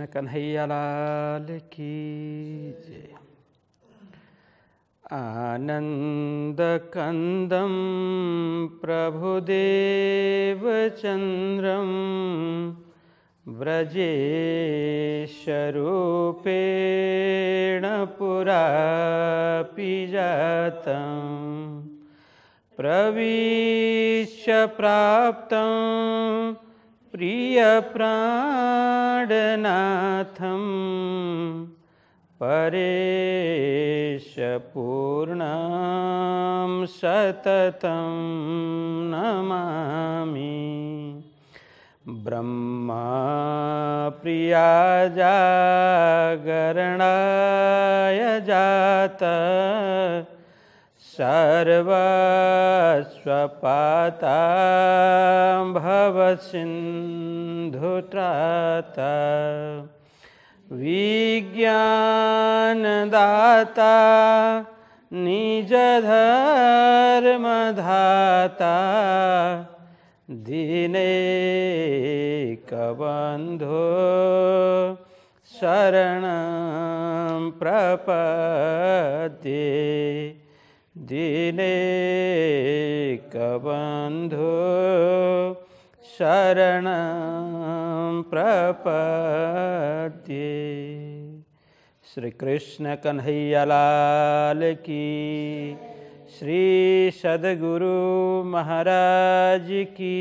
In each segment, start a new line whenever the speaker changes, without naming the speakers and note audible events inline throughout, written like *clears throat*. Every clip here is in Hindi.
कृष्ण कन्हैया लाल की जय आनंद कंदम चंद्रम प्रभुदेवचन्द्रं व्रजेशरूपेण पुरा जातं प्रवीश प्राप्तम् प्रियप्राणनाथं परेश पूर्णा सततं नमामि ब्रह्माप्रिया जागरणाय जाता सर्वस्वपाता भवसिन्धुत्राता विज्ञानदाता निजधर्मधाता दीने कबंधो शरण प्रपदे दीने कबंधु शरण प्रपद्ये श्रीकृष्ण लाल की श्री सद्गुरु महाराज की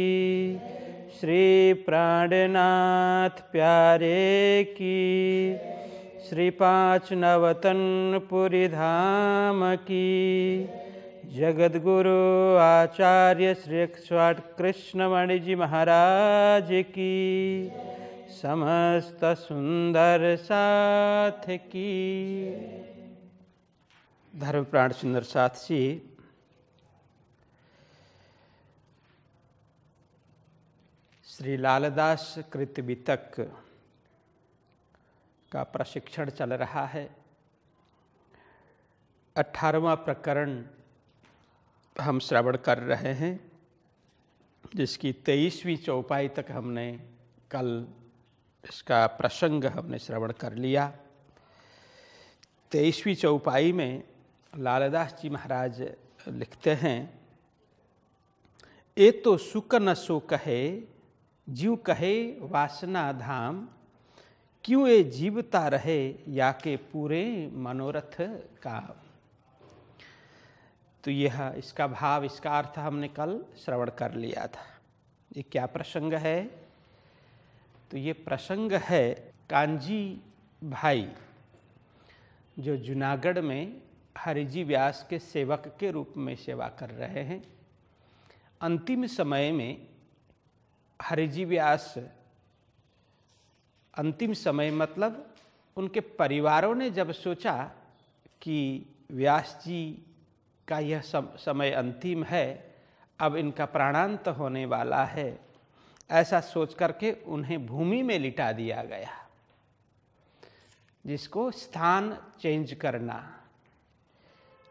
श्री प्राणनाथ प्यारे की श्री पाँच नवतन पुरी धाम की जगदगुरु आचार्य श्री स्वाट कृष्णमणि जी महाराज की समस्त सुंदर साथ की प्राण सुंदर साथ सी श्री लालदास कृत बीतक का प्रशिक्षण चल रहा है अठारवा प्रकरण हम श्रवण कर रहे हैं जिसकी तेईसवीं चौपाई तक हमने कल इसका प्रसंग हमने श्रवण कर लिया तेईसवीं चौपाई में लालदास जी महाराज लिखते हैं ए तो सुख न सो कहे जीव कहे वासना धाम क्यों ये जीवता रहे या के पूरे मनोरथ का तो यह इसका भाव इसका अर्थ हमने कल श्रवण कर लिया था ये क्या प्रसंग है तो ये प्रसंग है कांजी भाई जो जूनागढ़ में हरिजी व्यास के सेवक के रूप में सेवा कर रहे हैं अंतिम समय में हरिजी व्यास अंतिम समय मतलब उनके परिवारों ने जब सोचा कि व्यास जी का यह समय अंतिम है अब इनका प्राणांत होने वाला है ऐसा सोच करके उन्हें भूमि में लिटा दिया गया जिसको स्थान चेंज करना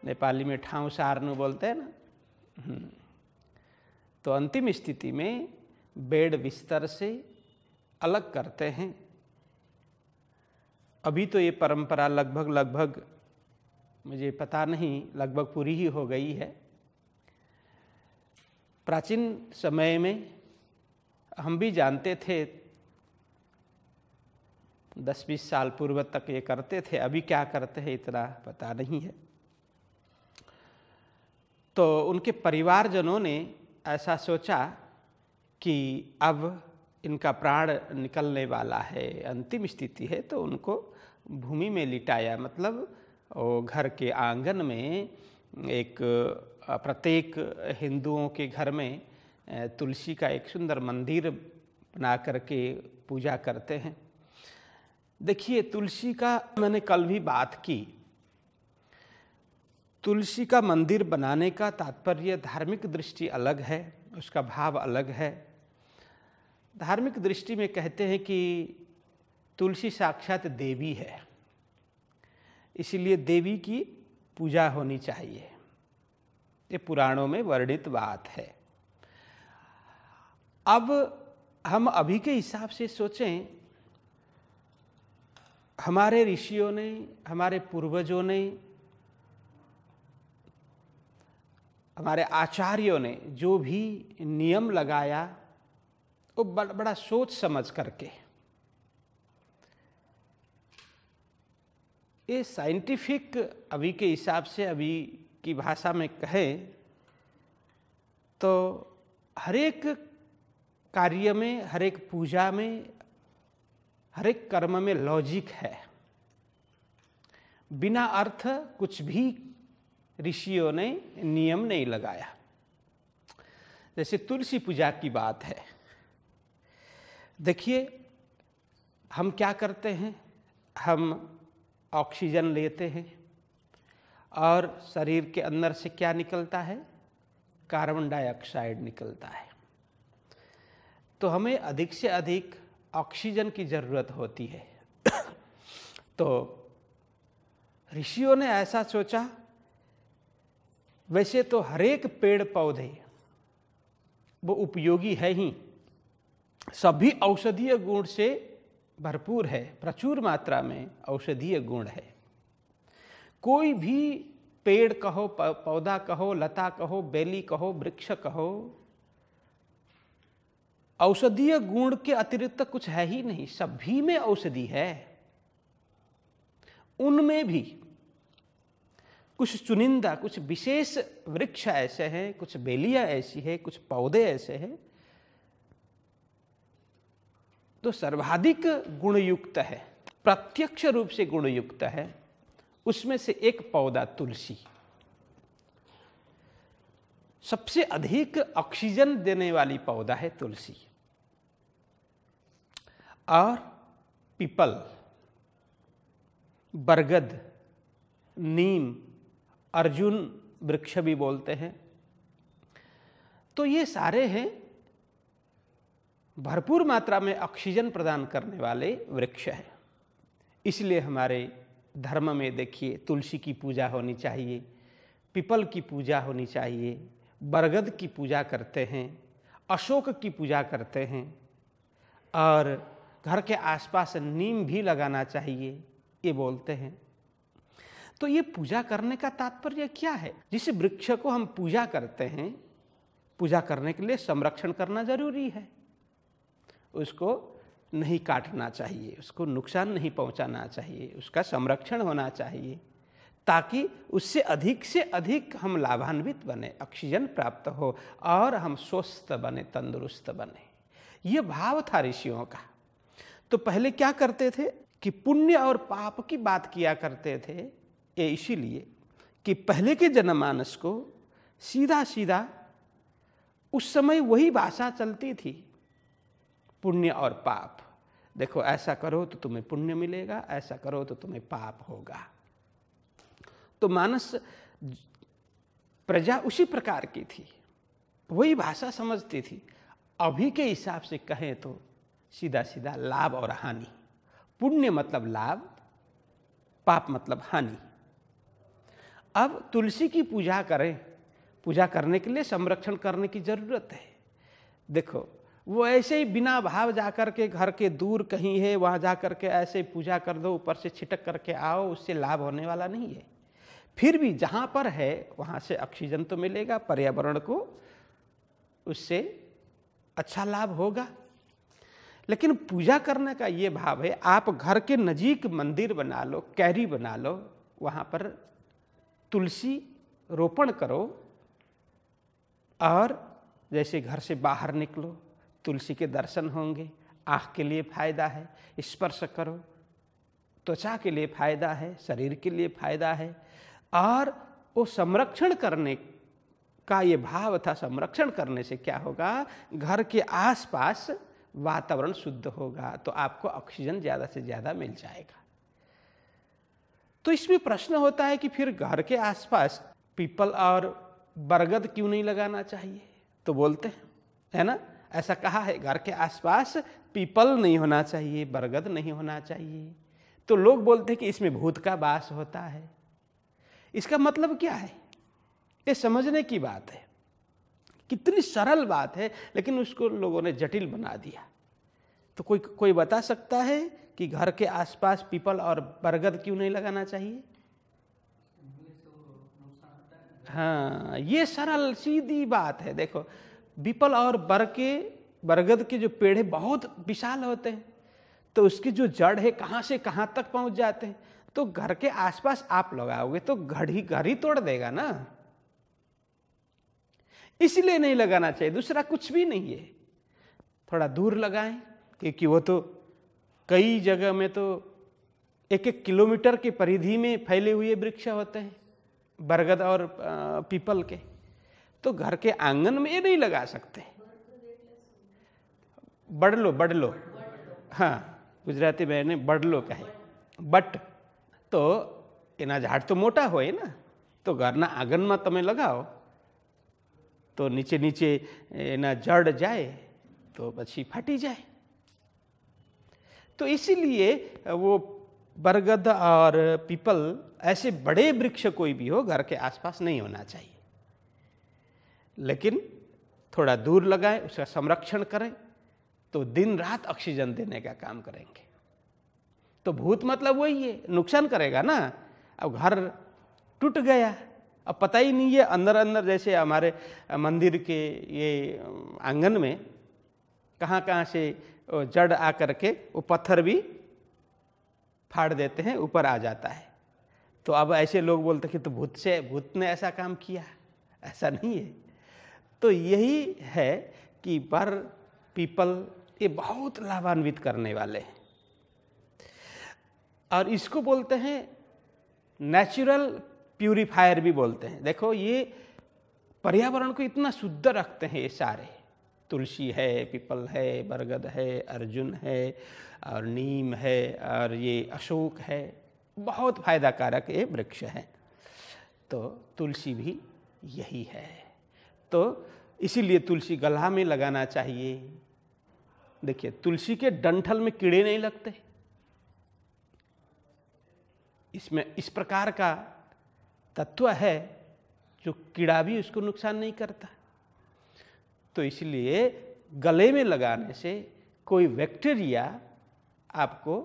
नेपाली में ठाव सारनु बोलते हैं ना हम्म। तो अंतिम स्थिति में बेड बिस्तर से अलग करते हैं अभी तो ये परंपरा लगभग लगभग मुझे पता नहीं लगभग पूरी ही हो गई है प्राचीन समय में हम भी जानते थे दस बीस साल पूर्व तक ये करते थे अभी क्या करते हैं इतना पता नहीं है तो उनके परिवारजनों ने ऐसा सोचा कि अब इनका प्राण निकलने वाला है अंतिम स्थिति है तो उनको भूमि में लिटाया मतलब वो घर के आंगन में एक प्रत्येक हिंदुओं के घर में तुलसी का एक सुंदर मंदिर बना करके पूजा करते हैं देखिए तुलसी का मैंने कल भी बात की तुलसी का मंदिर बनाने का तात्पर्य धार्मिक दृष्टि अलग है उसका भाव अलग है धार्मिक दृष्टि में कहते हैं कि तुलसी साक्षात देवी है इसलिए देवी की पूजा होनी चाहिए ये पुराणों में वर्णित बात है अब हम अभी के हिसाब से सोचें हमारे ऋषियों ने हमारे पूर्वजों ने हमारे आचार्यों ने जो भी नियम लगाया वो बड़ा सोच समझ करके ये साइंटिफिक अभी के हिसाब से अभी की भाषा में कहें तो हर एक कार्य में हर एक पूजा में हर एक कर्म में लॉजिक है बिना अर्थ कुछ भी ऋषियों ने नियम नहीं लगाया जैसे तुलसी पूजा की बात है देखिए हम क्या करते हैं हम ऑक्सीजन लेते हैं और शरीर के अंदर से क्या निकलता है कार्बन डाइऑक्साइड निकलता है तो हमें अधिक से अधिक ऑक्सीजन की ज़रूरत होती है तो ऋषियों ने ऐसा सोचा वैसे तो हरेक पेड़ पौधे वो उपयोगी है ही सभी औषधीय गुण से भरपूर है प्रचुर मात्रा में औषधीय गुण है कोई भी पेड़ कहो पौधा कहो लता कहो बेली कहो वृक्ष कहो औषधीय गुण के अतिरिक्त कुछ है ही नहीं सभी में औषधि है उनमें भी कुछ चुनिंदा कुछ विशेष वृक्ष ऐसे हैं कुछ बेलियां ऐसी है कुछ पौधे ऐसे हैं तो सर्वाधिक गुणयुक्त है प्रत्यक्ष रूप से गुणयुक्त है उसमें से एक पौधा तुलसी सबसे अधिक ऑक्सीजन देने वाली पौधा है तुलसी और पीपल बरगद नीम अर्जुन वृक्ष भी बोलते हैं तो ये सारे हैं भरपूर मात्रा में ऑक्सीजन प्रदान करने वाले वृक्ष है इसलिए हमारे धर्म में देखिए तुलसी की पूजा होनी चाहिए पीपल की पूजा होनी चाहिए बरगद की पूजा करते हैं अशोक की पूजा करते हैं और घर के आसपास नीम भी लगाना चाहिए ये बोलते हैं तो ये पूजा करने का तात्पर्य क्या है जिस वृक्ष को हम पूजा करते हैं पूजा करने के लिए संरक्षण करना जरूरी है उसको नहीं काटना चाहिए उसको नुकसान नहीं पहुंचाना चाहिए उसका संरक्षण होना चाहिए ताकि उससे अधिक से अधिक हम लाभान्वित बने ऑक्सीजन प्राप्त हो और हम स्वस्थ बने तंदुरुस्त बने ये भाव था ऋषियों का तो पहले क्या करते थे कि पुण्य और पाप की बात किया करते थे ये इसीलिए कि पहले के जनमानस को सीधा सीधा उस समय वही भाषा चलती थी पुण्य और पाप देखो ऐसा करो तो तुम्हें पुण्य मिलेगा ऐसा करो तो तुम्हें पाप होगा तो मानस प्रजा उसी प्रकार की थी वही भाषा समझती थी अभी के हिसाब से कहें तो सीधा सीधा लाभ और हानि पुण्य मतलब लाभ पाप मतलब हानि अब तुलसी की पूजा करें पूजा करने के लिए संरक्षण करने की जरूरत है देखो वो ऐसे ही बिना भाव जा कर के घर के दूर कहीं है वहाँ जा कर के ऐसे पूजा कर दो ऊपर से छिटक करके आओ उससे लाभ होने वाला नहीं है फिर भी जहाँ पर है वहाँ से ऑक्सीजन तो मिलेगा पर्यावरण को उससे अच्छा लाभ होगा लेकिन पूजा करने का ये भाव है आप घर के नज़ीक मंदिर बना लो कैरी बना लो वहाँ पर तुलसी रोपण करो और जैसे घर से बाहर निकलो तुलसी के दर्शन होंगे आँख के लिए फायदा है स्पर्श करो त्वचा के लिए फायदा है शरीर के लिए फायदा है और वो संरक्षण करने का ये भाव था संरक्षण करने से क्या होगा घर के आसपास वातावरण शुद्ध होगा तो आपको ऑक्सीजन ज़्यादा से ज़्यादा मिल जाएगा तो इसमें प्रश्न होता है कि फिर घर के आसपास पीपल और बरगद क्यों नहीं लगाना चाहिए तो बोलते हैं है ना ऐसा कहा है घर के आसपास पीपल नहीं होना चाहिए बरगद नहीं होना चाहिए तो लोग बोलते हैं कि इसमें भूत का वास होता है इसका मतलब क्या है ये समझने की बात है कितनी सरल बात है लेकिन उसको लोगों ने जटिल बना दिया तो कोई कोई बता सकता है कि घर के आसपास पीपल और बरगद क्यों नहीं लगाना चाहिए हाँ ये सरल सीधी बात है देखो पीपल और बर के बरगद के जो पेड़ है बहुत विशाल होते हैं तो उसकी जो जड़ है कहाँ से कहाँ तक पहुँच जाते हैं तो घर के आसपास आप लगाओगे तो घर ही घर ही तोड़ देगा ना इसलिए नहीं लगाना चाहिए दूसरा कुछ भी नहीं है थोड़ा दूर लगाएं क्योंकि वो तो कई जगह में तो एक एक किलोमीटर की परिधि में फैले हुए वृक्ष होते हैं बरगद और पीपल के तो घर के आंगन में ये नहीं लगा सकते लो बढ़ लो हाँ गुजराती बहने ने लो कहे બટ તો એના मोटा हो ना तो घर તો आंगन में તમે लगाओ तो नीचे नीचे एना जड़ जाए तो पी फाटी जाए तो इसीलिए वो बरगद और पीपल ऐसे बड़े वृक्ष कोई भी हो घर के आसपास नहीं होना चाहिए लेकिन थोड़ा दूर लगाएं उसका संरक्षण करें तो दिन रात ऑक्सीजन देने का काम करेंगे तो भूत मतलब वही है नुकसान करेगा ना अब घर टूट गया अब पता ही नहीं है अंदर अंदर जैसे हमारे मंदिर के ये आंगन में कहाँ कहाँ से जड़ आ करके वो पत्थर भी फाड़ देते हैं ऊपर आ जाता है तो अब ऐसे लोग बोलते कि तो भूत से भूत ने ऐसा काम किया ऐसा नहीं है तो यही है कि बर पीपल ये बहुत लाभान्वित करने वाले हैं और इसको बोलते हैं नेचुरल प्यूरिफायर भी बोलते हैं देखो ये पर्यावरण को इतना शुद्ध रखते हैं ये सारे तुलसी है पीपल है बरगद है अर्जुन है और नीम है और ये अशोक है बहुत फ़ायदाकारक ये वृक्ष है तो तुलसी भी यही है तो इसीलिए तुलसी गला में लगाना चाहिए देखिए तुलसी के डंठल में कीड़े नहीं लगते इसमें इस प्रकार का तत्व है जो कीड़ा भी उसको नुकसान नहीं करता तो इसलिए गले में लगाने से कोई बैक्टीरिया आपको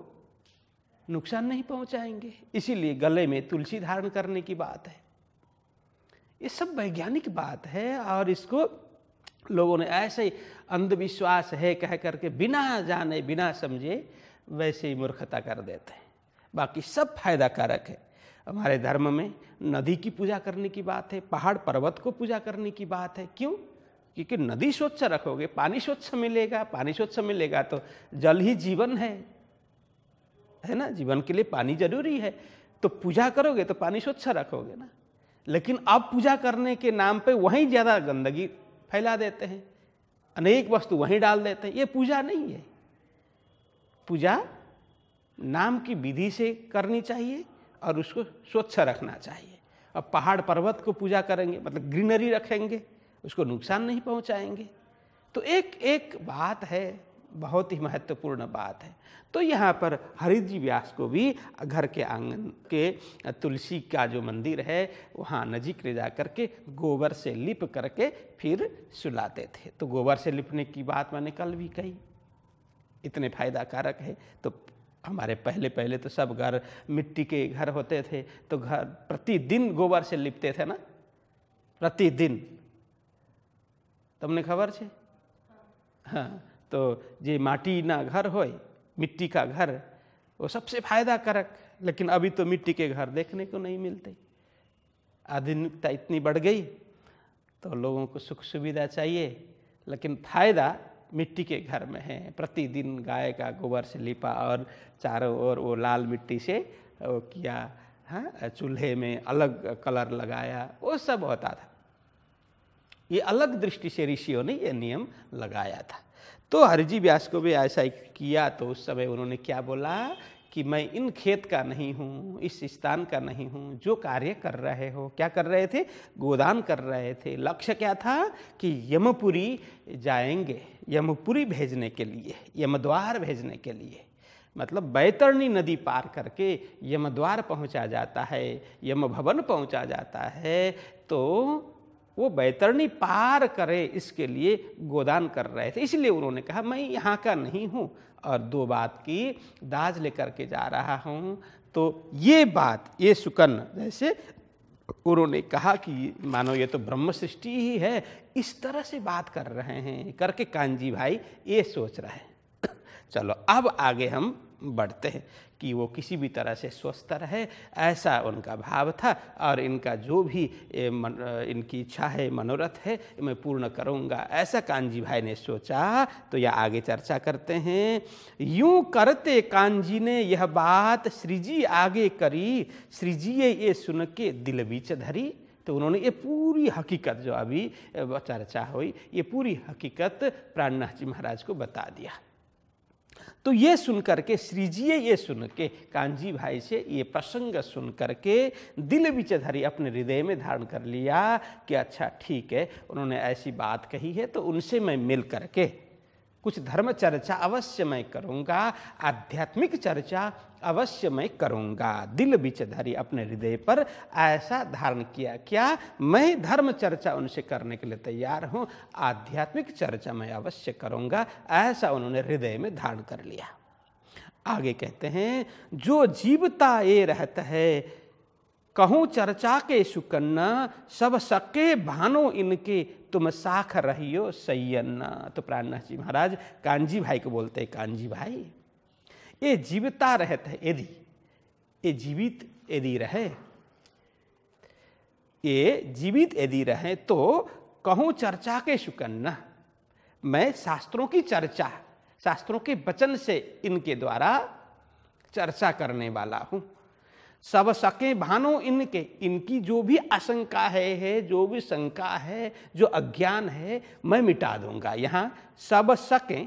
नुकसान नहीं पहुंचाएंगे इसीलिए गले में तुलसी धारण करने की बात है ये सब वैज्ञानिक बात है और इसको लोगों ने ऐसे ही अंधविश्वास है कह करके बिना जाने बिना समझे वैसे ही मूर्खता कर देते हैं बाकी सब फायदा कारक है हमारे धर्म में नदी की पूजा करने की बात है पहाड़ पर्वत को पूजा करने की बात है क्यों क्योंकि नदी स्वच्छ रखोगे पानी स्वच्छ मिलेगा पानी स्वच्छ मिलेगा तो जल ही जीवन है है ना जीवन के लिए पानी जरूरी है तो पूजा करोगे तो पानी स्वच्छ रखोगे ना लेकिन अब पूजा करने के नाम पे वहीं ज़्यादा गंदगी फैला देते हैं अनेक वस्तु वहीं डाल देते हैं ये पूजा नहीं है पूजा नाम की विधि से करनी चाहिए और उसको स्वच्छ रखना चाहिए अब पहाड़ पर्वत को पूजा करेंगे मतलब ग्रीनरी रखेंगे उसको नुकसान नहीं पहुंचाएंगे तो एक एक बात है बहुत ही महत्वपूर्ण बात है तो यहाँ पर हरिजी व्यास को भी घर के आंगन के तुलसी का जो मंदिर है वहाँ नजीक ले जा करके गोबर से लिप करके फिर सुलाते थे तो गोबर से लिपने की बात मैंने कल भी कही इतने फायदाकारक है तो हमारे पहले पहले तो सब घर मिट्टी के घर होते थे तो घर प्रतिदिन गोबर से लिपते थे ना प्रतिदिन तुमने खबर छे हाँ ये तो माटी ना घर हो मिट्टी का घर वो सबसे फायदा कारक लेकिन अभी तो मिट्टी के घर देखने को नहीं मिलते आधुनिकता इतनी बढ़ गई तो लोगों को सुख सुविधा चाहिए लेकिन फायदा मिट्टी के घर में है प्रतिदिन गाय का गोबर से लिपा और चारों ओर वो लाल मिट्टी से वो किया हाँ चूल्हे में अलग कलर लगाया वो सब होता था ये अलग दृष्टि से ऋषियों ने ये नियम लगाया था तो हरिजी व्यास को भी ऐसा किया तो उस समय उन्होंने क्या बोला कि मैं इन खेत का नहीं हूँ इस स्थान का नहीं हूँ जो कार्य कर रहे हो क्या कर रहे थे गोदान कर रहे थे लक्ष्य क्या था कि यमपुरी जाएंगे यमपुरी भेजने के लिए यमद्वार भेजने के लिए मतलब बैतरणी नदी पार करके यमद्वार पहुँचा जाता है यम भवन पहुँचा जाता है तो वो बैतरणी पार करे इसके लिए गोदान कर रहे थे इसलिए उन्होंने कहा मैं यहाँ का नहीं हूँ और दो बात की दाज लेकर के जा रहा हूँ तो ये बात ये सुकन्न जैसे उन्होंने कहा कि मानो ये तो ब्रह्म सृष्टि ही है इस तरह से बात कर रहे हैं करके कांजी भाई ये सोच रहे हैं *coughs* चलो अब आगे हम बढ़ते हैं कि वो किसी भी तरह से स्वस्थ रहे ऐसा उनका भाव था और इनका जो भी मन, इनकी इच्छा है मनोरथ है मैं पूर्ण करूँगा ऐसा कांजी भाई ने सोचा तो यह आगे चर्चा करते हैं यूं करते कांजी ने यह बात श्रीजी आगे करी श्रीजी ये सुन के दिल बीच धरी तो उन्होंने ये पूरी हकीकत जो अभी चर्चा हुई ये पूरी हकीकत प्राणनाथ जी महाराज को बता दिया तो ये सुन करके श्री जी ये सुन के कांजी भाई से ये प्रसंग सुन करके दिल विचधरी अपने हृदय में धारण कर लिया कि अच्छा ठीक है उन्होंने ऐसी बात कही है तो उनसे मैं मिल करके कुछ धर्म चर्चा अवश्य मैं करूँगा आध्यात्मिक चर्चा अवश्य मैं करूँगा दिल बिच धरी अपने हृदय पर ऐसा धारण किया क्या मैं धर्म चर्चा उनसे करने के लिए तैयार हूँ आध्यात्मिक चर्चा मैं अवश्य करूँगा ऐसा उन्होंने हृदय में धारण कर लिया आगे कहते हैं जो जीवता ये रहता है कहूँ चर्चा के सुकन्ना सब सके भानो इनके तुम साख रहियो सैयन्ना तो प्राणनाथ जी महाराज कांजी भाई को बोलते हैं कांजी भाई ये जीवता रहते यदि ये जीवित यदि रहे ये जीवित यदि रहे तो कहूँ चर्चा के सुकन्ना मैं शास्त्रों की चर्चा शास्त्रों के वचन से इनके द्वारा चर्चा करने वाला हूँ सब सके भानो इनके इनकी जो भी आशंका है, है जो भी शंका है जो अज्ञान है मैं मिटा दूंगा यहाँ सब सके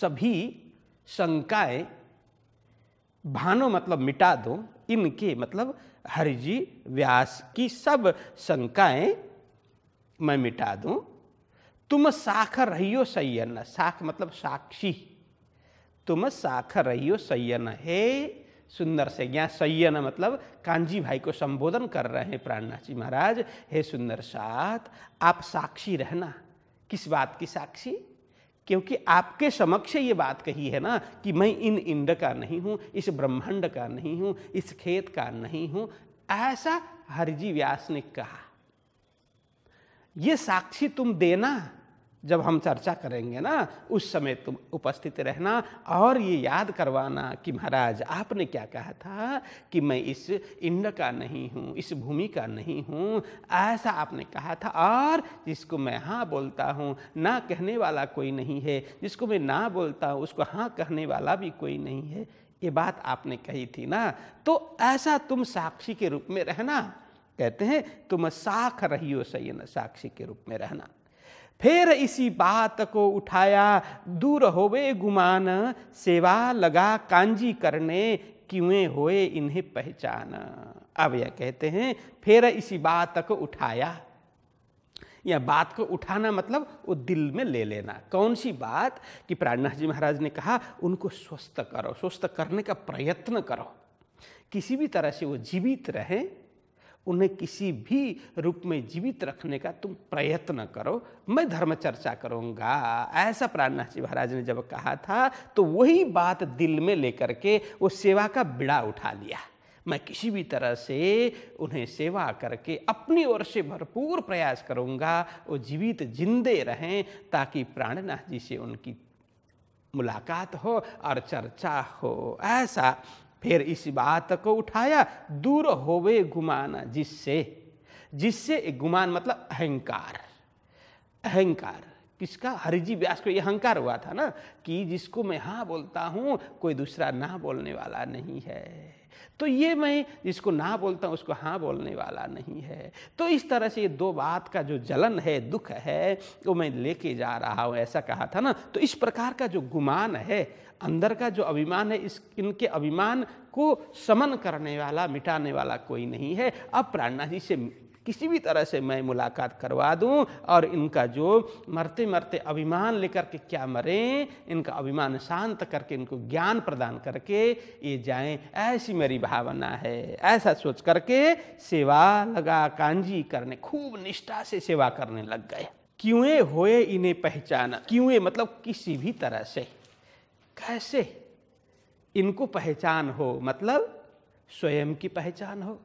सभी शंकाएं भानो मतलब मिटा दो इनके मतलब हरिजी व्यास की सब शंकाएं मैं मिटा दूं तुम साख रहियो सैयन साख मतलब साक्षी तुम साख रहियो सैयन हे सुंदर से ज्ञा सैयन मतलब कांजी भाई को संबोधन कर रहे हैं प्राणनाथ जी महाराज हे सुंदर साथ आप साक्षी रहना किस बात की साक्षी क्योंकि आपके समक्ष ये बात कही है ना कि मैं इन इंद्र का नहीं हूँ इस ब्रह्मांड का नहीं हूँ इस खेत का नहीं हूँ ऐसा हरिजी व्यास ने कहा ये साक्षी तुम देना जब हम चर्चा करेंगे ना उस समय तुम उपस्थित रहना और ये याद करवाना कि महाराज आपने क्या कहा था कि मैं इस इंड का नहीं हूँ इस भूमि का नहीं हूँ ऐसा आपने कहा था और जिसको मैं हाँ बोलता हूँ ना कहने वाला कोई नहीं है जिसको मैं ना बोलता हूँ उसको हाँ कहने वाला भी कोई नहीं है ये बात आपने कही थी ना तो ऐसा तुम साक्षी के रूप में रहना कहते हैं तुम साख रहियो सैन साक्षी के रूप में रहना फिर इसी बात को उठाया दूर होवे गुमान सेवा लगा कांजी करने क्यों होए इन्हें पहचान अब यह कहते हैं फिर इसी बात को उठाया या बात को उठाना मतलब वो दिल में ले लेना कौन सी बात कि प्राणनाथ जी महाराज ने कहा उनको स्वस्थ करो स्वस्थ करने का प्रयत्न करो किसी भी तरह से वो जीवित रहें उन्हें किसी भी रूप में जीवित रखने का तुम प्रयत्न करो मैं धर्म चर्चा करूँगा ऐसा प्राणनाथ जी महाराज ने जब कहा था तो वही बात दिल में लेकर के वो सेवा का बिड़ा उठा लिया मैं किसी भी तरह से उन्हें सेवा करके अपनी ओर से भरपूर प्रयास करूँगा वो जीवित जिंदे रहें ताकि प्राणनाथ जी से उनकी मुलाकात हो और चर्चा हो ऐसा फिर इस बात को उठाया दूर होवे गुमान जिससे जिससे एक गुमान मतलब अहंकार अहंकार किसका हरिजी व्यास को यह अहंकार हुआ था ना कि जिसको मैं हाँ बोलता हूँ कोई दूसरा ना बोलने वाला नहीं है तो ये मैं जिसको ना बोलता हूँ उसको हाँ बोलने वाला नहीं है तो इस तरह से ये दो बात का जो जलन है दुख है वो मैं लेके जा रहा हूँ ऐसा कहा था ना तो इस प्रकार का जो गुमान है अंदर का जो अभिमान है इस इनके अभिमान को समन करने वाला मिटाने वाला कोई नहीं है अब प्राणनाथ जी से किसी भी तरह से मैं मुलाकात करवा दूं और इनका जो मरते मरते अभिमान लेकर के क्या मरें इनका अभिमान शांत करके इनको ज्ञान प्रदान करके ये जाएं ऐसी मेरी भावना है ऐसा सोच करके सेवा लगा कांजी करने खूब निष्ठा से सेवा करने लग गए क्यों होए इन्हें पहचाना क्यों मतलब किसी भी तरह से कैसे इनको पहचान हो मतलब स्वयं की पहचान हो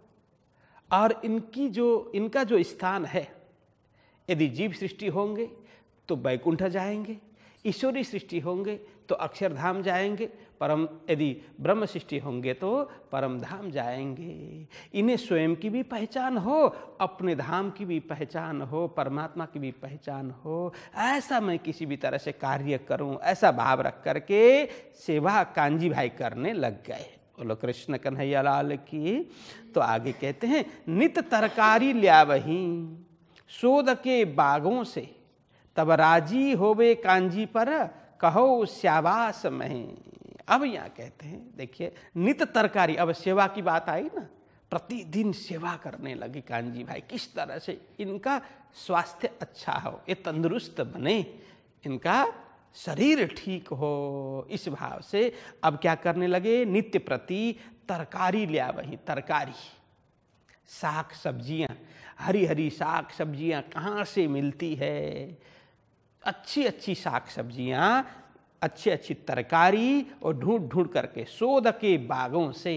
और इनकी जो इनका जो स्थान है यदि जीव सृष्टि होंगे तो बैकुंठ जाएंगे ईश्वरीय सृष्टि होंगे तो अक्षरधाम जाएंगे परम यदि ब्रह्म सृष्टि होंगे तो परम धाम जाएंगे इन्हें स्वयं की भी पहचान हो अपने धाम की भी पहचान हो परमात्मा की भी पहचान हो ऐसा मैं किसी भी तरह से कार्य करूं ऐसा भाव रख करके सेवा कांजी भाई करने लग गए बोलो कृष्ण कन्हैया लाल की तो आगे कहते हैं नित तरकारी लिया वही शोध के बागों से तब राजी होवे कांजी पर कहो श्यावास में अब यहाँ कहते हैं देखिए नित तरकारी अब सेवा की बात आई ना प्रतिदिन सेवा करने लगे कांजी भाई किस तरह से इनका स्वास्थ्य अच्छा हो ये तंदुरुस्त बने इनका शरीर ठीक हो इस भाव से अब क्या करने लगे नित्य प्रति तरकारी लिया वही तरकारी साग सब्जियां हरी हरी साग सब्जियां कहाँ से मिलती है अच्छी अच्छी साग सब्जियां अच्छी अच्छी तरकारी और ढूंढ ढूंढ करके सोद के बागों से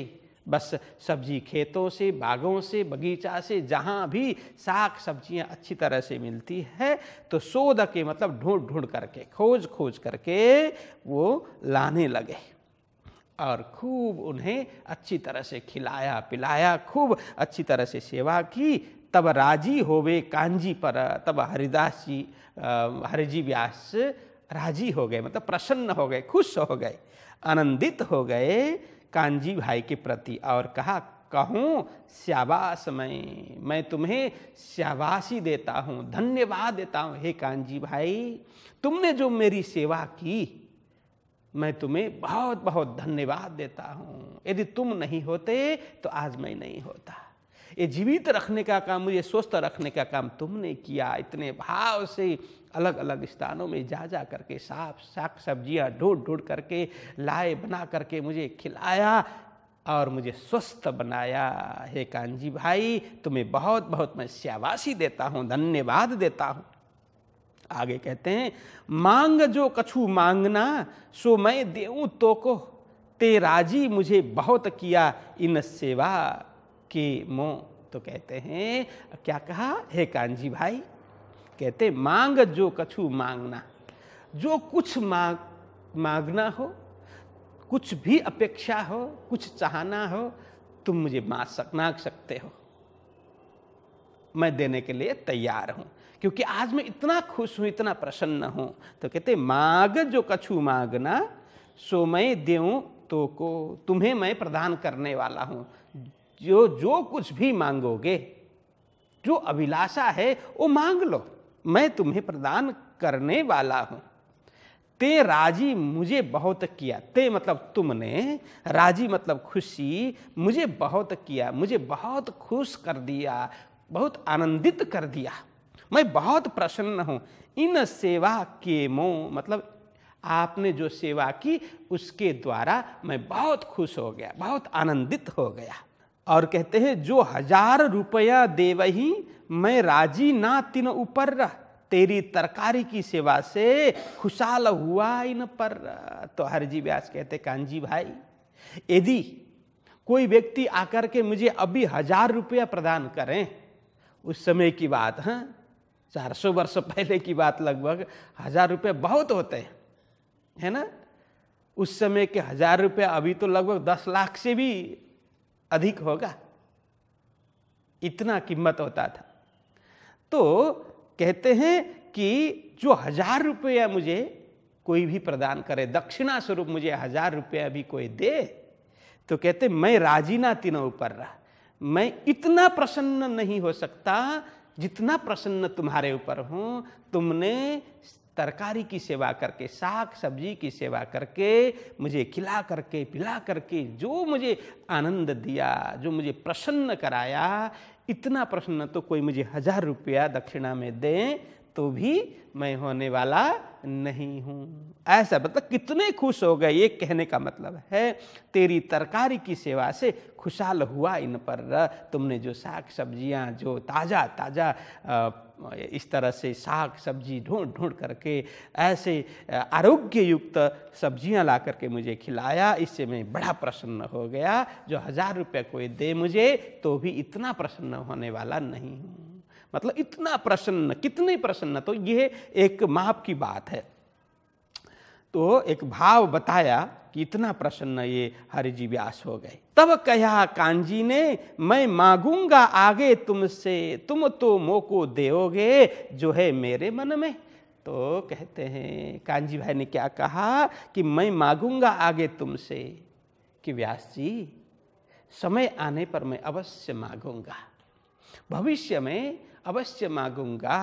बस सब्जी खेतों से बागों से बगीचा से जहाँ भी साग सब्जियाँ अच्छी तरह से मिलती है तो शोध के मतलब ढूंढ ढूंढ करके खोज खोज करके वो लाने लगे और खूब उन्हें अच्छी तरह से खिलाया पिलाया खूब अच्छी तरह से सेवा की तब राजी होवे कांजी पर तब हरिदास जी हरिजी व्यास राजी हो गए मतलब प्रसन्न हो गए खुश हो गए आनंदित हो गए कांजी भाई के प्रति और कहा कहूँ श्याबास मैं मैं तुम्हें श्याबासी देता हूँ धन्यवाद देता हूँ हे कांजी भाई तुमने जो मेरी सेवा की मैं तुम्हें बहुत बहुत धन्यवाद देता हूँ यदि तुम नहीं होते तो आज मैं नहीं होता ये जीवित रखने का काम मुझे स्वस्थ रखने का काम तुमने किया इतने भाव से अलग अलग स्थानों में जा जा करके साफ साग सब्जियां ढूंढ ढूंढ करके लाए बना करके मुझे खिलाया और मुझे स्वस्थ बनाया हे कांजी भाई तुम्हें बहुत बहुत मैं श्यावासी देता हूँ धन्यवाद देता हूँ आगे कहते हैं मांग जो कछु मांगना सो मैं देऊ तो को ते राजी मुझे बहुत किया इन सेवा के मो तो कहते हैं क्या कहा हे कांजी भाई कहते मांग जो कछु मांगना जो कुछ मांग मांगना हो कुछ भी अपेक्षा हो कुछ चाहना हो तुम मुझे मांग सक मांग सकते हो मैं देने के लिए तैयार हूं क्योंकि आज मैं इतना खुश हूं इतना प्रसन्न हूं तो कहते मांग जो कछु मांगना सो मैं देऊ तो को तुम्हें मैं प्रदान करने वाला हूं जो जो कुछ भी मांगोगे जो अभिलाषा है वो मांग लो मैं तुम्हें प्रदान करने वाला हूँ ते राजी मुझे बहुत किया ते मतलब तुमने राजी मतलब खुशी मुझे बहुत किया मुझे बहुत खुश कर दिया बहुत आनंदित कर दिया मैं बहुत प्रसन्न हूँ इन सेवा के मो मतलब आपने जो सेवा की उसके द्वारा मैं बहुत खुश हो गया बहुत आनंदित हो गया और कहते हैं जो हजार रुपया देवही मैं राजी ना तिन ऊपर तेरी तरकारी की सेवा से खुशहाल हुआ इन पर तो हरजी व्यास कहते कांजी भाई यदि कोई व्यक्ति आकर के मुझे अभी हजार रुपया प्रदान करें उस समय की बात है हाँ, चार सौ वर्ष पहले की बात लगभग हजार रुपये बहुत होते हैं है ना उस समय के हजार रुपये अभी तो लगभग दस लाख से भी अधिक होगा इतना कीमत होता था तो कहते हैं कि जो हजार रुपया मुझे कोई भी प्रदान करे दक्षिणा स्वरूप मुझे हजार रुपया भी कोई दे तो कहते मैं राजी ना तीनों ऊपर रहा मैं इतना प्रसन्न नहीं हो सकता जितना प्रसन्न तुम्हारे ऊपर हूं तुमने तरकारी की सेवा करके साग सब्जी की सेवा करके मुझे खिला करके पिला करके जो मुझे आनंद दिया जो मुझे प्रसन्न कराया इतना प्रसन्न तो कोई मुझे हजार रुपया दक्षिणा में दे तो भी मैं होने वाला नहीं हूँ ऐसा मतलब कितने खुश हो गए ये कहने का मतलब है तेरी तरकारी की सेवा से खुशहाल हुआ इन पर तुमने जो साग सब्जियाँ जो ताज़ा ताज़ा इस तरह से साग सब्जी ढूंढ ढूंढ करके ऐसे आरोग्य युक्त सब्जियां ला करके मुझे खिलाया इससे मैं बड़ा प्रसन्न हो गया जो हज़ार रुपये कोई दे मुझे तो भी इतना प्रसन्न होने वाला नहीं हूँ मतलब इतना प्रसन्न कितने प्रसन्न तो यह एक माप की बात है तो एक भाव बताया कि इतना प्रसन्न ये हरिजी व्यास हो गए तब कहा कांजी ने मैं मांगूंगा आगे तुमसे तुम तो मोको देोगे जो है मेरे मन में तो कहते हैं कांजी भाई ने क्या कहा कि मैं मांगूंगा आगे तुमसे कि व्यास जी समय आने पर मैं अवश्य मांगूंगा भविष्य में अवश्य मांगूंगा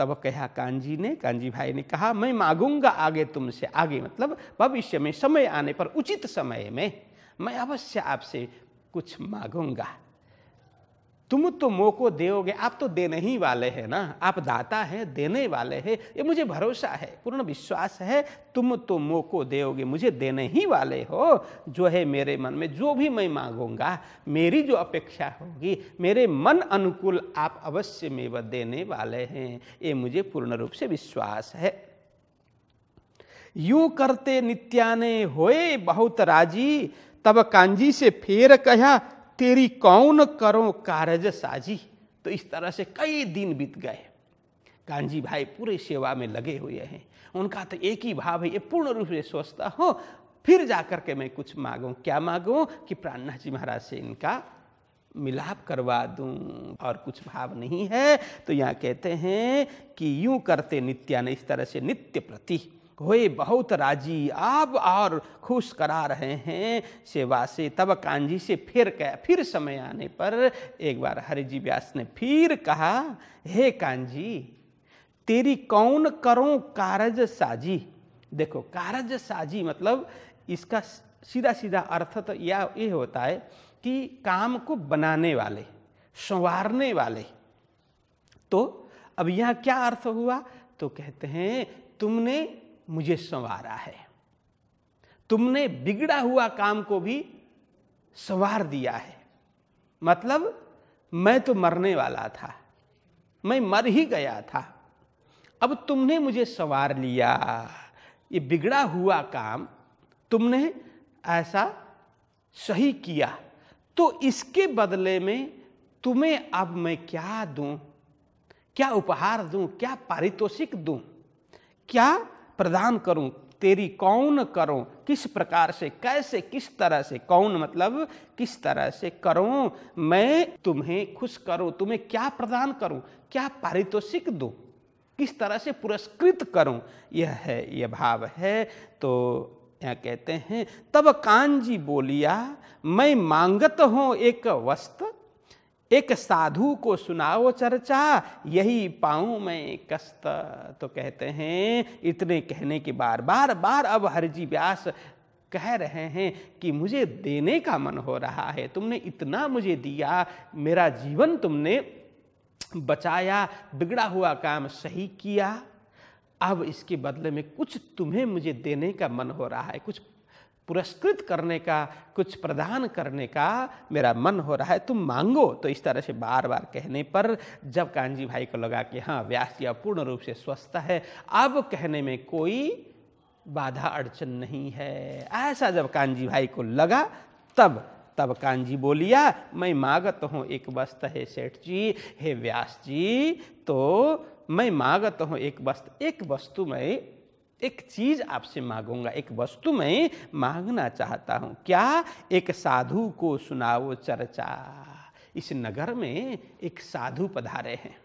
तब कहा कांजी ने कांजी भाई ने कहा मैं मांगूंगा आगे तुमसे आगे मतलब भविष्य में समय आने पर उचित समय में मैं अवश्य आपसे कुछ मांगूंगा तुम तो मोको दोगे आप तो देने ही वाले हैं ना आप दाता हैं देने वाले हैं ये मुझे भरोसा है पूर्ण विश्वास है तुम तो मोको दोगे मुझे देने ही वाले हो जो है मेरे मन में जो भी मैं मांगूंगा मेरी जो अपेक्षा होगी मेरे मन अनुकूल आप अवश्य में व देने वाले हैं ये मुझे पूर्ण रूप से विश्वास है यूं करते नित्याने होए बहुत राजी तब कांजी से फेर कहा तेरी कौन करो कारज साजी तो इस तरह से कई दिन बीत गए कांजी भाई पूरे सेवा में लगे हुए हैं उनका तो एक ही भाव है ये पूर्ण रूप से सोचता हो फिर जाकर के मैं कुछ मांगू क्या मांगू कि प्राणनाथ जी महाराज से इनका मिलाप करवा दूं और कुछ भाव नहीं है तो यहाँ कहते हैं कि यूं करते नित्यान इस तरह से नित्य प्रति होए बहुत राजी आप और खुश करा रहे हैं सेवा से तब कांजी से फिर कह फिर समय आने पर एक बार हरिजी व्यास ने फिर कहा हे कांजी तेरी कौन करो कारज साजी देखो कारज साजी मतलब इसका सीधा सीधा अर्थ तो यह ये होता है कि काम को बनाने वाले संवारने वाले तो अब यह क्या अर्थ हुआ तो कहते हैं तुमने मुझे संवारा है तुमने बिगड़ा हुआ काम को भी संवार दिया है मतलब मैं तो मरने वाला था मैं मर ही गया था अब तुमने मुझे संवार लिया ये बिगड़ा हुआ काम तुमने ऐसा सही किया तो इसके बदले में तुम्हें अब मैं क्या दूं क्या उपहार दूं क्या पारितोषिक दूं क्या प्रदान करूं तेरी कौन करूं किस प्रकार से कैसे किस तरह से कौन मतलब किस तरह से करूं मैं तुम्हें खुश करूं तुम्हें क्या प्रदान करूं क्या पारितोषिक दूं किस तरह से पुरस्कृत करूं यह है यह भाव है तो यहाँ कहते हैं तब कांजी बोलिया मैं मांगत हूँ एक वस्त्र एक साधु को सुनाओ चर्चा यही पाऊं मैं कस्त तो कहते हैं इतने कहने के बार बार बार अब हरजी व्यास कह रहे हैं कि मुझे देने का मन हो रहा है तुमने इतना मुझे दिया मेरा जीवन तुमने बचाया बिगड़ा हुआ काम सही किया अब इसके बदले में कुछ तुम्हें मुझे देने का मन हो रहा है कुछ पुरस्कृत करने का कुछ प्रदान करने का मेरा मन हो रहा है तुम मांगो तो इस तरह से बार बार कहने पर जब कांजी भाई को लगा कि हाँ व्यास जी पूर्ण रूप से स्वस्थ है अब कहने में कोई बाधा अड़चन नहीं है ऐसा जब कांजी भाई को लगा तब तब कांजी बोलिया मैं मागत हूँ एक वस्त्र है सेठ जी हे व्यास जी तो मैं मागत हूँ एक वस्त एक वस्तु मैं एक चीज आपसे मांगूंगा एक वस्तु मैं मांगना चाहता हूं क्या एक साधु को सुनाओ चर्चा इस नगर में एक साधु पधारे हैं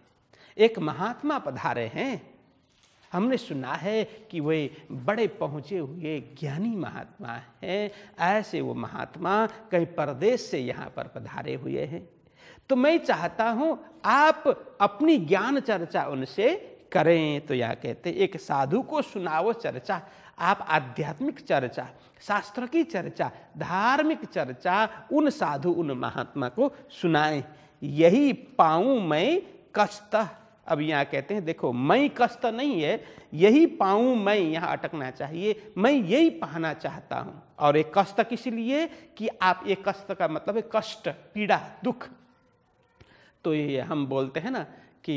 एक महात्मा पधारे हैं हमने सुना है कि वे बड़े पहुँचे हुए ज्ञानी महात्मा हैं ऐसे वो महात्मा कहीं परदेश से यहाँ पर पधारे हुए हैं तो मैं चाहता हूँ आप अपनी ज्ञान चर्चा उनसे करें तो यह कहते एक साधु को सुनाओ चर्चा आप आध्यात्मिक चर्चा शास्त्र की चर्चा धार्मिक चर्चा उन साधु उन महात्मा को सुनाएं यही पाऊँ मैं कष्ट अब यहाँ कहते हैं देखो मैं कष्ट नहीं है यही पाऊँ मैं यहाँ अटकना चाहिए मैं यही पाना चाहता हूँ और एक कष्ट किस लिए कि आप ये कष्ट का मतलब है कष्ट पीड़ा दुख तो ये हम बोलते हैं ना कि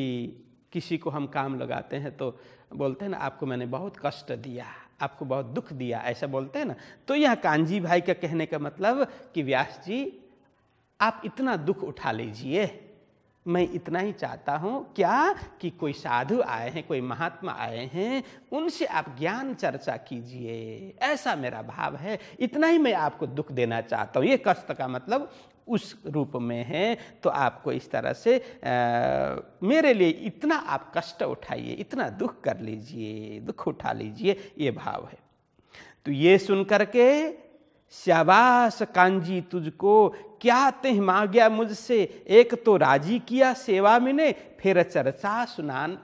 किसी को हम काम लगाते हैं तो बोलते हैं ना आपको मैंने बहुत कष्ट दिया आपको बहुत दुख दिया ऐसा बोलते हैं ना तो यह कांजी भाई का कहने का मतलब कि व्यास जी आप इतना दुख उठा लीजिए मैं इतना ही चाहता हूँ क्या कि कोई साधु आए हैं कोई महात्मा आए हैं उनसे आप ज्ञान चर्चा कीजिए ऐसा मेरा भाव है इतना ही मैं आपको दुख देना चाहता हूँ ये कष्ट का मतलब उस रूप में है तो आपको इस तरह से आ, मेरे लिए इतना आप कष्ट उठाइए इतना दुख कर लीजिए दुख उठा लीजिए ये भाव है तो ये सुन करके श्यावास कांजी तुझको क्या तेह गया मुझसे एक तो राजी किया सेवा मैंने फिर चर्चा सुनान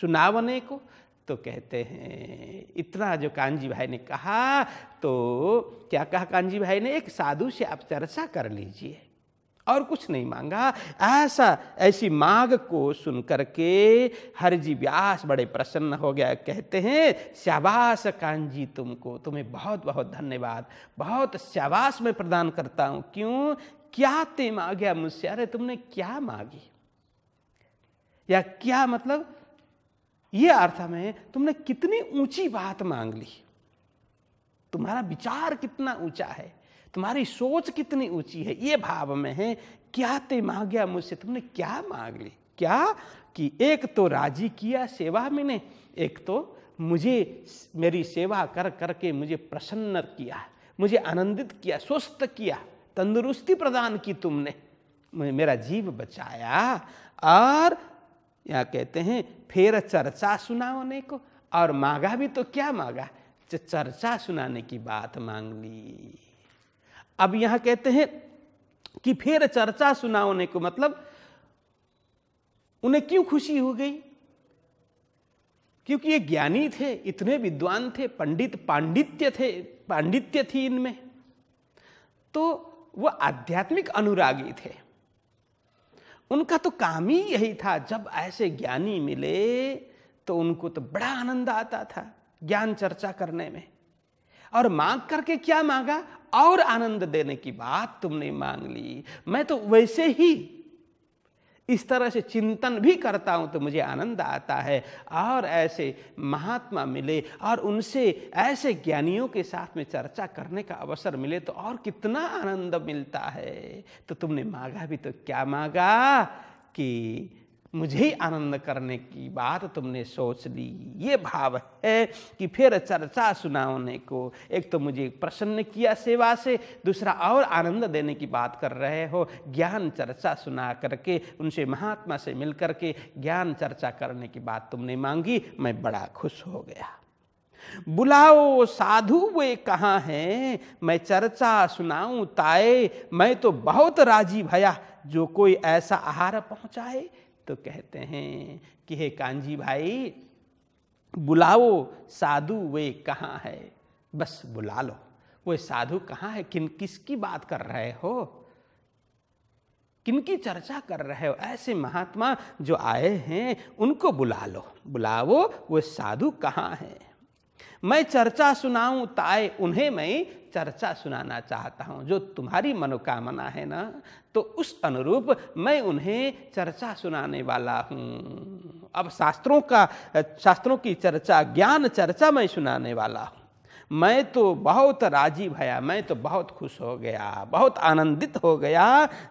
सुनावने को तो कहते हैं इतना जो कांजी भाई ने कहा तो क्या कहा कांजी भाई ने एक साधु से आप चर्चा कर लीजिए और कुछ नहीं मांगा ऐसा ऐसी मांग को सुन करके हरजी व्यास बड़े प्रसन्न हो गया कहते हैं शाबाश कांजी तुमको तुम्हें बहुत बहुत धन्यवाद बहुत शाबाश मैं प्रदान करता हूं क्यों क्या ते मांगा मुझसे अरे तुमने क्या मांगी या क्या मतलब ये अर्थ में तुमने कितनी ऊंची बात मांग ली तुम्हारा विचार कितना ऊंचा है तुम्हारी सोच कितनी ऊंची है ये भाव में है क्या ते मांग्या मुझसे तुमने क्या मांग ली क्या कि एक तो राजी किया सेवा मैंने एक तो मुझे मेरी सेवा कर करके मुझे प्रसन्न किया मुझे आनंदित किया स्वस्थ किया तंदुरुस्ती प्रदान की तुमने मेरा जीव बचाया और यहाँ कहते हैं फिर चर्चा सुनाने को और मांगा भी तो क्या मांगा चर्चा सुनाने की बात मांग ली अब यहां कहते हैं कि फिर चर्चा सुना होने को मतलब उन्हें क्यों खुशी हो गई क्योंकि ये ज्ञानी थे इतने विद्वान थे पंडित पांडित्य थे पांडित्य थी इनमें तो वह आध्यात्मिक अनुरागी थे उनका तो काम ही यही था जब ऐसे ज्ञानी मिले तो उनको तो बड़ा आनंद आता था ज्ञान चर्चा करने में और मांग करके क्या मांगा और आनंद देने की बात तुमने मांग ली मैं तो वैसे ही इस तरह से चिंतन भी करता हूं तो मुझे आनंद आता है और ऐसे महात्मा मिले और उनसे ऐसे ज्ञानियों के साथ में चर्चा करने का अवसर मिले तो और कितना आनंद मिलता है तो तुमने मांगा भी तो क्या मांगा कि मुझे ही आनंद करने की बात तुमने सोच ली ये भाव है कि फिर चर्चा सुनाने को एक तो मुझे प्रसन्न किया सेवा से दूसरा और आनंद देने की बात कर रहे हो ज्ञान चर्चा सुना करके उनसे महात्मा से मिल करके ज्ञान चर्चा करने की बात तुमने मांगी मैं बड़ा खुश हो गया बुलाओ साधु वे कहाँ हैं मैं चर्चा सुनाऊं ताए मैं तो बहुत राजी भया जो कोई ऐसा आहार पहुँचाए तो कहते हैं कि हे कांजी भाई बुलाओ साधु वे कहाँ है बस बुला लो वो साधु कहाँ है किन किसकी बात कर रहे हो किनकी चर्चा कर रहे हो ऐसे महात्मा जो आए हैं उनको बुला लो बुलाओ वो साधु कहाँ है मैं चर्चा सुनाऊं ताए उन्हें मैं चर्चा सुनाना चाहता हूँ जो तुम्हारी मनोकामना है ना तो उस अनुरूप मैं उन्हें चर्चा सुनाने वाला हूँ अब शास्त्रों का शास्त्रों की चर्चा ज्ञान चर्चा मैं सुनाने वाला हूँ मैं तो बहुत राजी भया मैं तो बहुत खुश हो गया बहुत आनंदित हो गया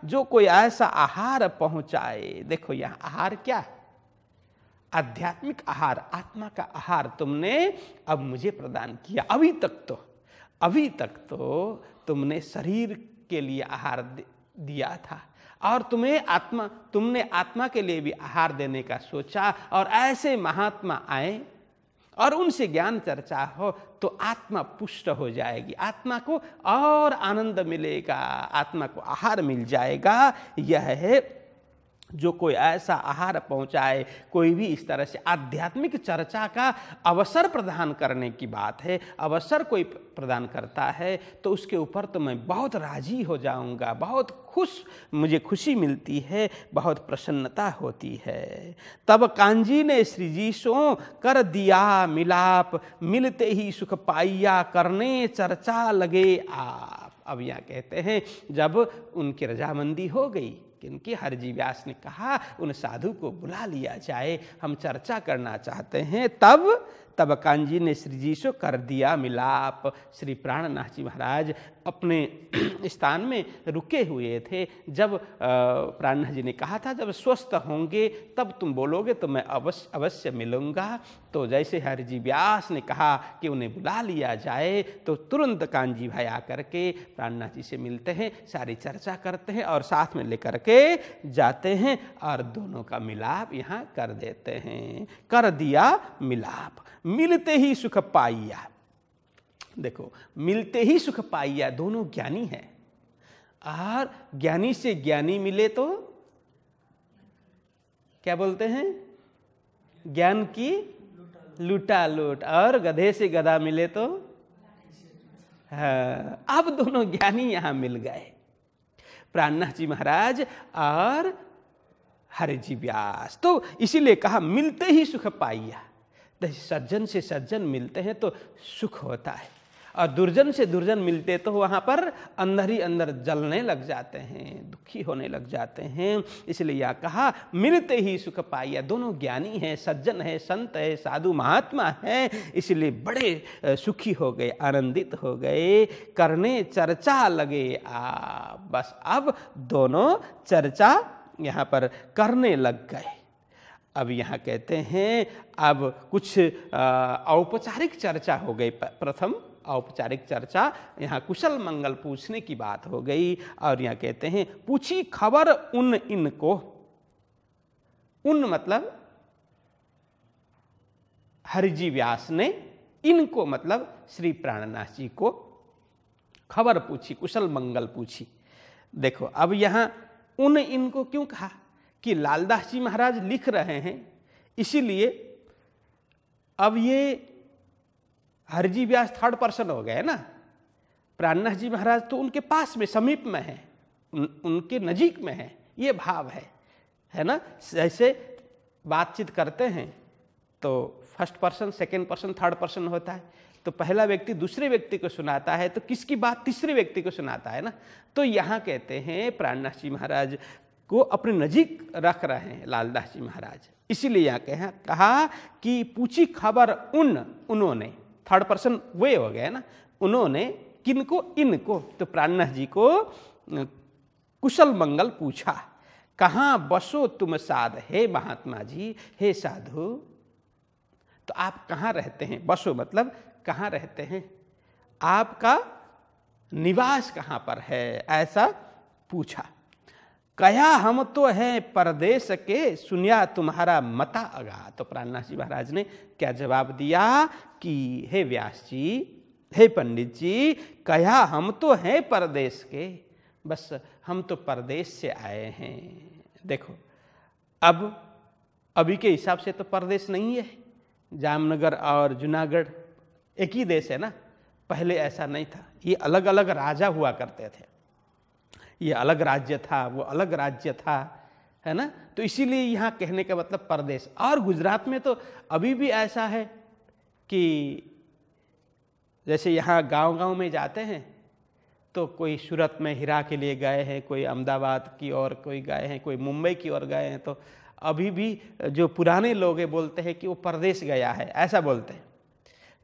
जो कोई ऐसा आहार पहुँचाए देखो यह आहार क्या है आध्यात्मिक आहार आत्मा का आहार तुमने अब मुझे प्रदान किया अभी तक तो अभी तक तो तुमने शरीर के लिए आहार दिया था और तुम्हें आत्मा तुमने आत्मा के लिए भी आहार देने का सोचा और ऐसे महात्मा आए और उनसे ज्ञान चर्चा हो तो आत्मा पुष्ट हो जाएगी आत्मा को और आनंद मिलेगा आत्मा को आहार मिल जाएगा यह है जो कोई ऐसा आहार पहुंचाए कोई भी इस तरह से आध्यात्मिक चर्चा का अवसर प्रदान करने की बात है अवसर कोई प्रदान करता है तो उसके ऊपर तो मैं बहुत राजी हो जाऊंगा बहुत खुश मुझे खुशी मिलती है बहुत प्रसन्नता होती है तब कांजी ने श्री जी सो कर दिया मिलाप मिलते ही सुख पाइया करने चर्चा लगे आप अब यहाँ कहते हैं जब उनकी रजामंदी हो गई किनकी हरजी व्यास ने कहा उन साधु को बुला लिया जाए हम चर्चा करना चाहते हैं तब तब कांजी ने श्री जी से कर दिया मिलाप श्री प्राणनाथ जी महाराज अपने *clears throat* स्थान में रुके हुए थे जब प्राण जी ने कहा था जब स्वस्थ होंगे तब तुम बोलोगे तो मैं अवश्य अवश्य मिलूंगा तो जैसे हरिजी व्यास ने कहा कि उन्हें बुला लिया जाए तो तुरंत कांजी भाई आकर के प्राणनाथ जी से मिलते हैं सारी चर्चा करते हैं और साथ में लेकर के जाते हैं और दोनों का मिलाप यहाँ कर देते हैं कर दिया मिलाप मिलते ही सुख पाइया देखो मिलते ही सुख पाइया दोनों ज्ञानी हैं और ज्ञानी से ज्ञानी मिले तो क्या बोलते हैं ज्ञान की लुटा लूट और गधे से गधा मिले तो हाँ अब दोनों ज्ञानी यहां मिल गए प्राणनाथ जी महाराज और हरिजी व्यास तो इसीलिए कहा मिलते ही सुख पाइया तो सज्जन से सज्जन मिलते हैं तो सुख होता है और दुर्जन से दुर्जन मिलते तो वहाँ पर अंदर ही अंदर जलने लग जाते हैं दुखी होने लग जाते हैं इसलिए यह कहा मिलते ही सुख पाइया दोनों ज्ञानी हैं सज्जन है संत है साधु महात्मा है इसलिए बड़े सुखी हो गए आनंदित हो गए करने चर्चा लगे आ बस अब दोनों चर्चा यहाँ पर करने लग गए अब यहाँ कहते हैं अब कुछ औपचारिक चर्चा हो गई प्रथम औपचारिक चर्चा यहाँ कुशल मंगल पूछने की बात हो गई और यहाँ कहते हैं पूछी खबर उन इनको उन मतलब हरिजी व्यास ने इनको मतलब श्री प्राणनाथ जी को खबर पूछी कुशल मंगल पूछी देखो अब यहाँ उन इनको क्यों कहा कि लालदास जी महाराज लिख रहे हैं इसीलिए अब ये हरजी व्यास थर्ड पर्सन हो गए ना प्राणनाथ जी महाराज तो उनके पास में समीप में है उन, उनके नजीक में है ये भाव है है ना जैसे बातचीत करते हैं तो first person second person third person होता है तो पहला व्यक्ति दूसरे व्यक्ति को सुनाता है तो किसकी बात तीसरे व्यक्ति को सुनाता है ना तो यहाँ कहते हैं प्राणनाथ जी महाराज को अपने नजीक रख रहे हैं लालदास जी महाराज इसीलिए यहाँ कहा कि पूछी खबर उन उन्होंने थर्ड पर्सन वे हो गए ना उन्होंने किनको इनको तो प्राण जी को कुशल मंगल पूछा कहाँ बसो तुम साध हे महात्मा जी हे साधु तो आप कहाँ रहते हैं बसो मतलब कहाँ रहते हैं आपका निवास कहाँ पर है ऐसा पूछा कया हम तो हैं परदेश के सुनिया तुम्हारा मता अगा तो प्राणनाथ जी महाराज ने क्या जवाब दिया कि हे व्यास जी हे पंडित जी कया हम तो हैं परदेश के बस हम तो परदेश से आए हैं देखो अब अभी के हिसाब से तो परदेश नहीं है जामनगर और जूनागढ़ एक ही देश है ना पहले ऐसा नहीं था ये अलग अलग राजा हुआ करते थे ये अलग राज्य था वो अलग राज्य था है ना तो इसीलिए यहाँ कहने का मतलब परदेश और गुजरात में तो अभी भी ऐसा है कि जैसे यहाँ गांव गांव में जाते हैं तो कोई सूरत में हीरा के लिए गए हैं कोई अहमदाबाद की ओर कोई गए हैं कोई मुंबई की ओर गए हैं तो अभी भी जो पुराने लोग हैं बोलते हैं कि वो परदेश गया है ऐसा बोलते हैं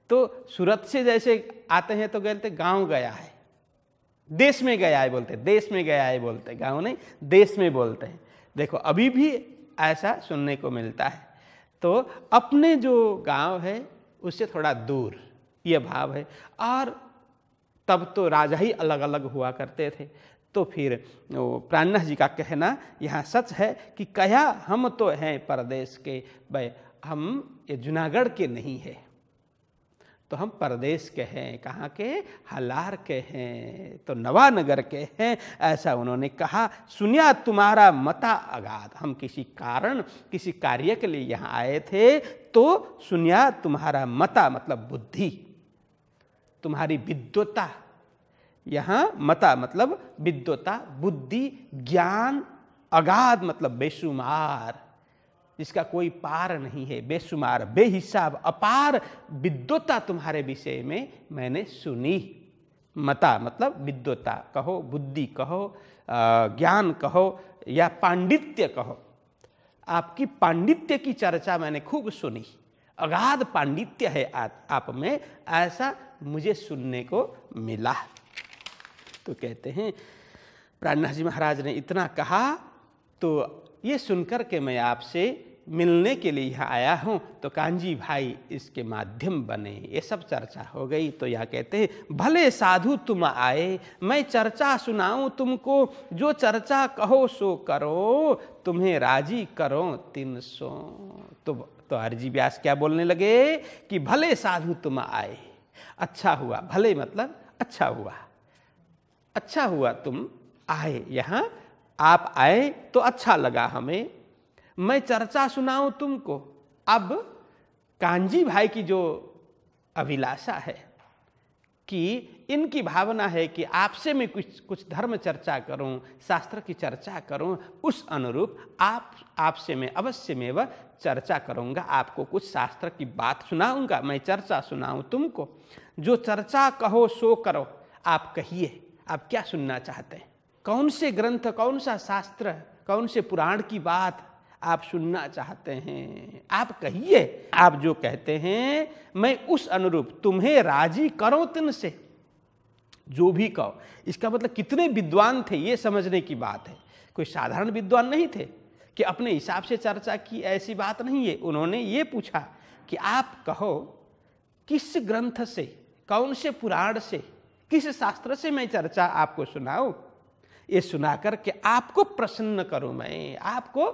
तो सूरत से जैसे आते हैं तो कहते गांव गया है देश में गया है बोलते देश में गया है बोलते गाँव नहीं देश में बोलते हैं देखो अभी भी ऐसा सुनने को मिलता है तो अपने जो गांव है उससे थोड़ा दूर ये भाव है और तब तो राजा ही अलग अलग हुआ करते थे तो फिर प्राणनाथ जी का कहना यहाँ सच है कि कया हम तो हैं परदेश के भाई हम ये जूनागढ़ के नहीं है तो हम परदेश के हैं कहाँ के हलार के हैं तो नवानगर के हैं ऐसा उन्होंने कहा सुनिया तुम्हारा मता अगाध हम किसी कारण किसी कार्य के लिए यहाँ आए थे तो सुनिया तुम्हारा मता मतलब बुद्धि तुम्हारी विद्वता यहाँ मता मतलब विद्वता बुद्धि ज्ञान अगाध मतलब बेशुमार जिसका कोई पार नहीं है बेशुमार बेहिसाब अपार विद्वता तुम्हारे विषय में मैंने सुनी मता मतलब विद्वता कहो बुद्धि कहो ज्ञान कहो या पांडित्य कहो आपकी पांडित्य की चर्चा मैंने खूब सुनी अगाध पांडित्य है आ, आप में ऐसा मुझे सुनने को मिला तो कहते हैं प्राणनाथ जी महाराज ने इतना कहा तो ये सुनकर के मैं आपसे मिलने के लिए यहाँ आया हूँ तो कांजी भाई इसके माध्यम बने ये सब चर्चा हो गई तो यहाँ कहते हैं भले साधु तुम आए मैं चर्चा सुनाऊँ तुमको जो चर्चा कहो सो करो तुम्हें राजी करो तीन सो तो तो हरजी व्यास क्या बोलने लगे कि भले साधु तुम आए अच्छा हुआ भले मतलब अच्छा हुआ अच्छा हुआ तुम आए यहाँ आप आए तो अच्छा लगा हमें मैं चर्चा सुनाऊं तुमको अब कांजी भाई की जो अभिलाषा है कि इनकी भावना है कि आपसे मैं कुछ कुछ धर्म चर्चा करूं शास्त्र की चर्चा करूं उस अनुरूप आप आपसे मैं अवश्य में वह चर्चा करूंगा आपको कुछ शास्त्र की बात सुनाऊंगा मैं चर्चा सुनाऊं तुमको जो चर्चा कहो सो करो आप कहिए आप क्या सुनना चाहते हैं कौन से ग्रंथ कौन सा शास्त्र कौन से पुराण की बात आप सुनना चाहते हैं आप कहिए आप जो कहते हैं मैं उस अनुरूप तुम्हें राजी करो तिन से जो भी कहो इसका मतलब कितने विद्वान थे ये समझने की बात है कोई साधारण विद्वान नहीं थे कि अपने हिसाब से चर्चा की ऐसी बात नहीं है उन्होंने ये पूछा कि आप कहो किस ग्रंथ से कौन से पुराण से किस शास्त्र से मैं चर्चा आपको सुनाऊं ये सुनाकर के आपको प्रसन्न करूं मैं आपको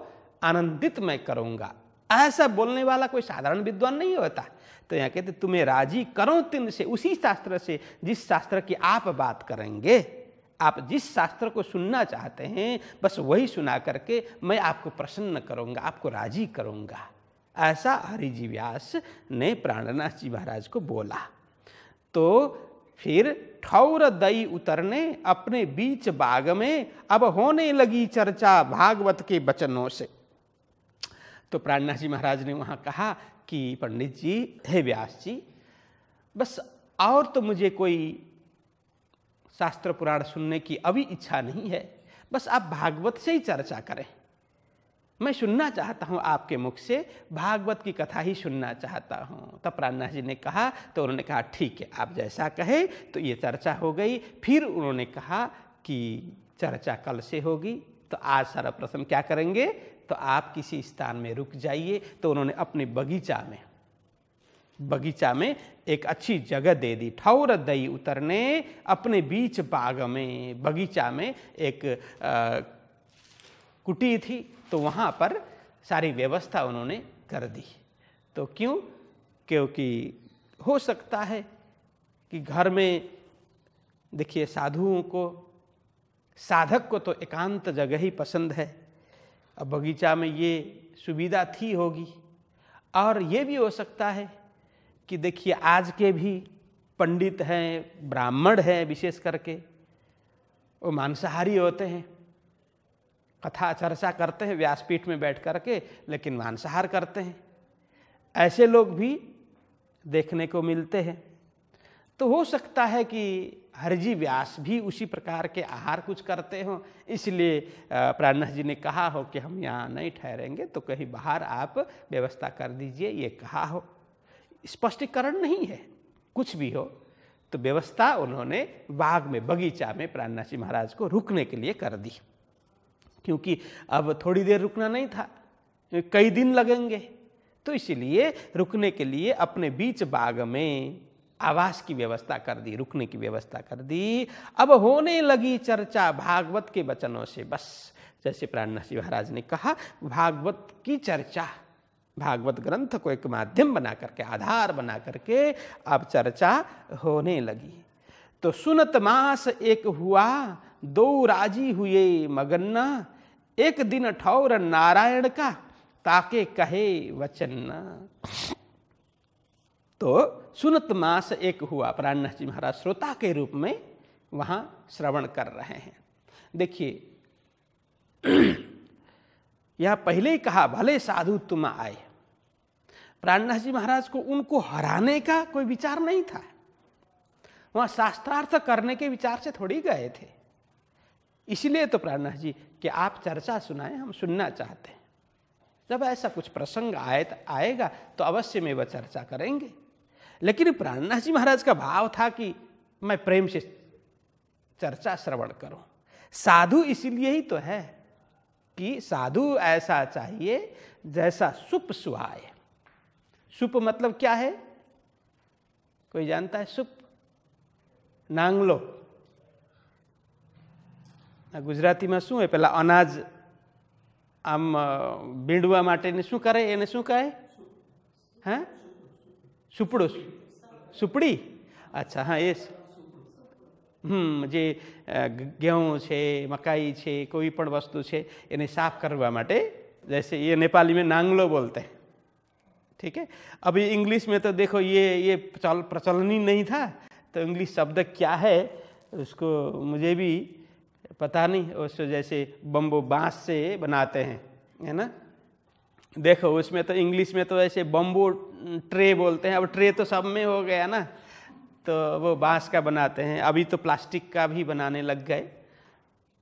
आनंदित मैं करूंगा ऐसा बोलने वाला कोई साधारण विद्वान नहीं होता तो यहाँ कहते तुम्हें राजी करो तिन से उसी शास्त्र से जिस शास्त्र की आप बात करेंगे आप जिस शास्त्र को सुनना चाहते हैं बस वही सुना करके मैं आपको प्रसन्न करूंगा आपको राजी करूंगा ऐसा हरिजी व्यास ने प्राणनाथ जी महाराज को बोला तो फिर ठौर दई उतरने अपने बीच बाग में अब होने लगी चर्चा भागवत के वचनों से तो प्राणनाथ जी महाराज ने वहाँ कहा कि पंडित जी हे व्यास जी बस और तो मुझे कोई शास्त्र पुराण सुनने की अभी इच्छा नहीं है बस आप भागवत से ही चर्चा करें मैं सुनना चाहता हूँ आपके मुख से भागवत की कथा ही सुनना चाहता हूँ तब तो प्राणनाथ जी ने कहा तो उन्होंने कहा ठीक है आप जैसा कहे तो ये चर्चा हो गई फिर उन्होंने कहा कि चर्चा कल से होगी तो आज सारा प्रश्न क्या करेंगे तो आप किसी स्थान में रुक जाइए तो उन्होंने अपने बगीचा में बगीचा में एक अच्छी जगह दे दी ठौर दई उतरने अपने बीच बाग में बगीचा में एक आ, कुटी थी तो वहाँ पर सारी व्यवस्था उन्होंने कर दी तो क्यों क्योंकि हो सकता है कि घर में देखिए साधुओं को साधक को तो एकांत जगह ही पसंद है अब बगीचा में ये सुविधा थी होगी और ये भी हो सकता है कि देखिए आज के भी पंडित हैं ब्राह्मण हैं विशेष करके वो मांसाहारी होते हैं कथा चर्चा करते हैं व्यासपीठ में बैठ कर के लेकिन मांसाहार करते हैं ऐसे लोग भी देखने को मिलते हैं तो हो सकता है कि हरजी व्यास भी उसी प्रकार के आहार कुछ करते हों इसलिए प्राणनाथ जी ने कहा हो कि हम यहाँ नहीं ठहरेंगे तो कहीं बाहर आप व्यवस्था कर दीजिए ये कहा हो स्पष्टीकरण नहीं है कुछ भी हो तो व्यवस्था उन्होंने बाग में बगीचा में प्राणनाथ जी महाराज को रुकने के लिए कर दी क्योंकि अब थोड़ी देर रुकना नहीं था कई दिन लगेंगे तो इसलिए रुकने के लिए अपने बीच बाग में आवास की व्यवस्था कर दी रुकने की व्यवस्था कर दी अब होने लगी चर्चा भागवत के वचनों से बस जैसे प्राण नसी महाराज ने कहा भागवत की चर्चा भागवत ग्रंथ को एक माध्यम बना करके आधार बना करके अब चर्चा होने लगी तो सुनत मास एक हुआ दो राजी हुए मगन्ना एक दिन ठौर नारायण का ताके कहे वचन्ना तो सुनत मास एक हुआ प्राण जी महाराज श्रोता के रूप में वहां श्रवण कर रहे हैं देखिए *clears throat* यह पहले ही कहा भले साधु तुम आए प्राणनाथ जी महाराज को उनको हराने का कोई विचार नहीं था वहां शास्त्रार्थ करने के विचार से थोड़ी गए थे इसलिए तो प्राणनाथ जी कि आप चर्चा सुनाएं हम सुनना चाहते हैं जब ऐसा कुछ प्रसंग आए आएगा तो अवश्य में वह चर्चा करेंगे लेकिन प्राणनाथ जी महाराज का भाव था कि मैं प्रेम से चर्चा श्रवण करूं साधु इसलिए ही तो है कि साधु ऐसा चाहिए जैसा सुप सुहाय सुप मतलब क्या है कोई जानता है सुप नांगलो ગુજરાતી માં શું હે પેલા અનાજ આમ ભેંડવા માટે ને શું કરે એને શું કહે હે હે સુપડસ સુપડી અચ્છા હા એ સુપ હમ જે ઘઉં છે મકાઈ છે કોઈ પણ વસ્તુ છે એને સાફ કરવા માટે એટલે કે એ નેપાળી મે નાંગલો બોલતે ઠીક હે અબ ઇંગ્લિશ મે તો દેખો યે યે પ્રચલની નહીં થા તો ઇંગ્લિશ શબ્દ ક્યા હે ઉસકો મુજે ભી पता नहीं उसको जैसे बम्बो बाँस से बनाते हैं है ना देखो उसमें तो इंग्लिश में तो ऐसे बम्बू ट्रे बोलते हैं अब ट्रे तो सब में हो गया ना तो वो बाँस का बनाते हैं अभी तो प्लास्टिक का भी बनाने लग गए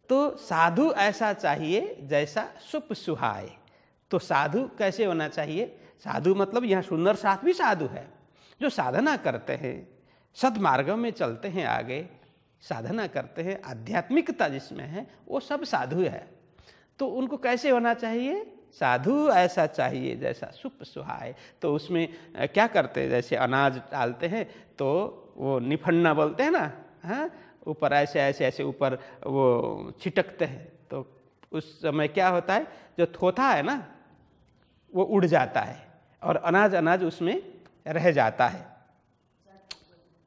तो साधु ऐसा चाहिए जैसा सुप सुहाए तो साधु कैसे होना चाहिए साधु मतलब यहाँ सुंदर साथ भी साधु है जो साधना करते हैं सदमार्ग में चलते हैं आगे साधना करते हैं आध्यात्मिकता जिसमें है वो सब साधु है तो उनको कैसे होना चाहिए साधु ऐसा चाहिए जैसा सुप सुहाय तो उसमें क्या करते हैं जैसे अनाज डालते हैं तो वो निफन्ना बोलते हैं ना हाँ ऊपर ऐसे ऐसे ऐसे ऊपर वो छिटकते हैं तो उस समय क्या होता है जो थोथा है ना वो उड़ जाता है और अनाज अनाज उसमें रह जाता है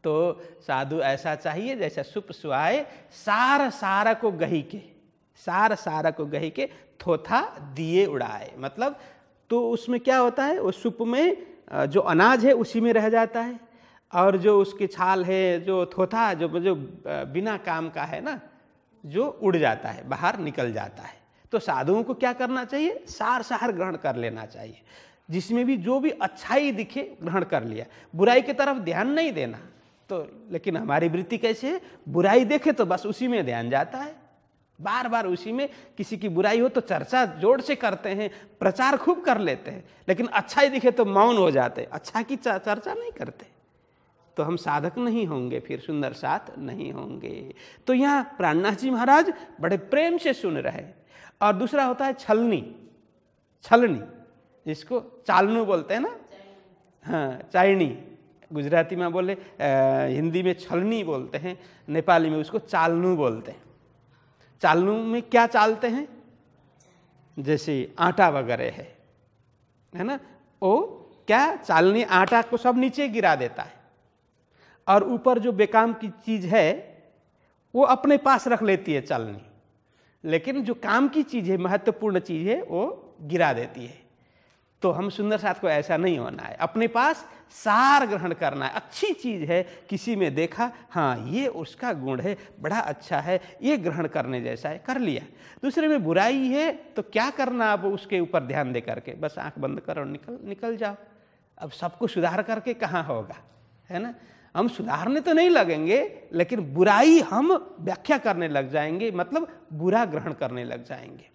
तो साधु ऐसा चाहिए जैसा सुप सुहाए सार सार को गही के सार सार को गही के थोथा दिए उड़ाए मतलब तो उसमें क्या होता है वो सुप में जो अनाज है उसी में रह जाता है और जो उसकी छाल है जो थोथा जो जो बिना काम का है ना जो उड़ जाता है बाहर निकल जाता है तो साधुओं को क्या करना चाहिए सार सार ग्रहण कर लेना चाहिए जिसमें भी जो भी अच्छाई दिखे ग्रहण कर लिया बुराई की तरफ ध्यान नहीं देना तो लेकिन हमारी वृत्ति कैसे है बुराई देखे तो बस उसी में ध्यान जाता है बार बार उसी में किसी की बुराई हो तो चर्चा जोर से करते हैं प्रचार खूब कर लेते हैं लेकिन ही दिखे तो मौन हो जाते अच्छा की चर्चा नहीं करते तो हम साधक नहीं होंगे फिर सुंदर साथ नहीं होंगे तो यहाँ प्राणनाथ जी महाराज बड़े प्रेम से सुन रहे और दूसरा होता है छलनी छलनी जिसको चालनू बोलते हैं ना हाँ चाइनी गुजराती में बोले हिंदी में छलनी बोलते हैं नेपाली में उसको चालनू बोलते हैं चालनू में क्या चालते हैं जैसे आटा वगैरह है है ना वो क्या चालनी आटा को सब नीचे गिरा देता है और ऊपर जो बेकाम की चीज़ है वो अपने पास रख लेती है चालनी लेकिन जो काम की चीज़ है महत्वपूर्ण चीज़ है वो गिरा देती है तो हम सुंदर साथ को ऐसा नहीं होना है अपने पास सार ग्रहण करना है अच्छी चीज़ है किसी में देखा हाँ ये उसका गुण है बड़ा अच्छा है ये ग्रहण करने जैसा है कर लिया दूसरे में बुराई है तो क्या करना आप उसके ऊपर ध्यान दे करके बस आंख बंद करो निकल निकल जाओ अब सबको सुधार करके कहाँ होगा है ना हम सुधारने तो नहीं लगेंगे लेकिन बुराई हम व्याख्या करने लग जाएंगे मतलब बुरा ग्रहण करने लग जाएंगे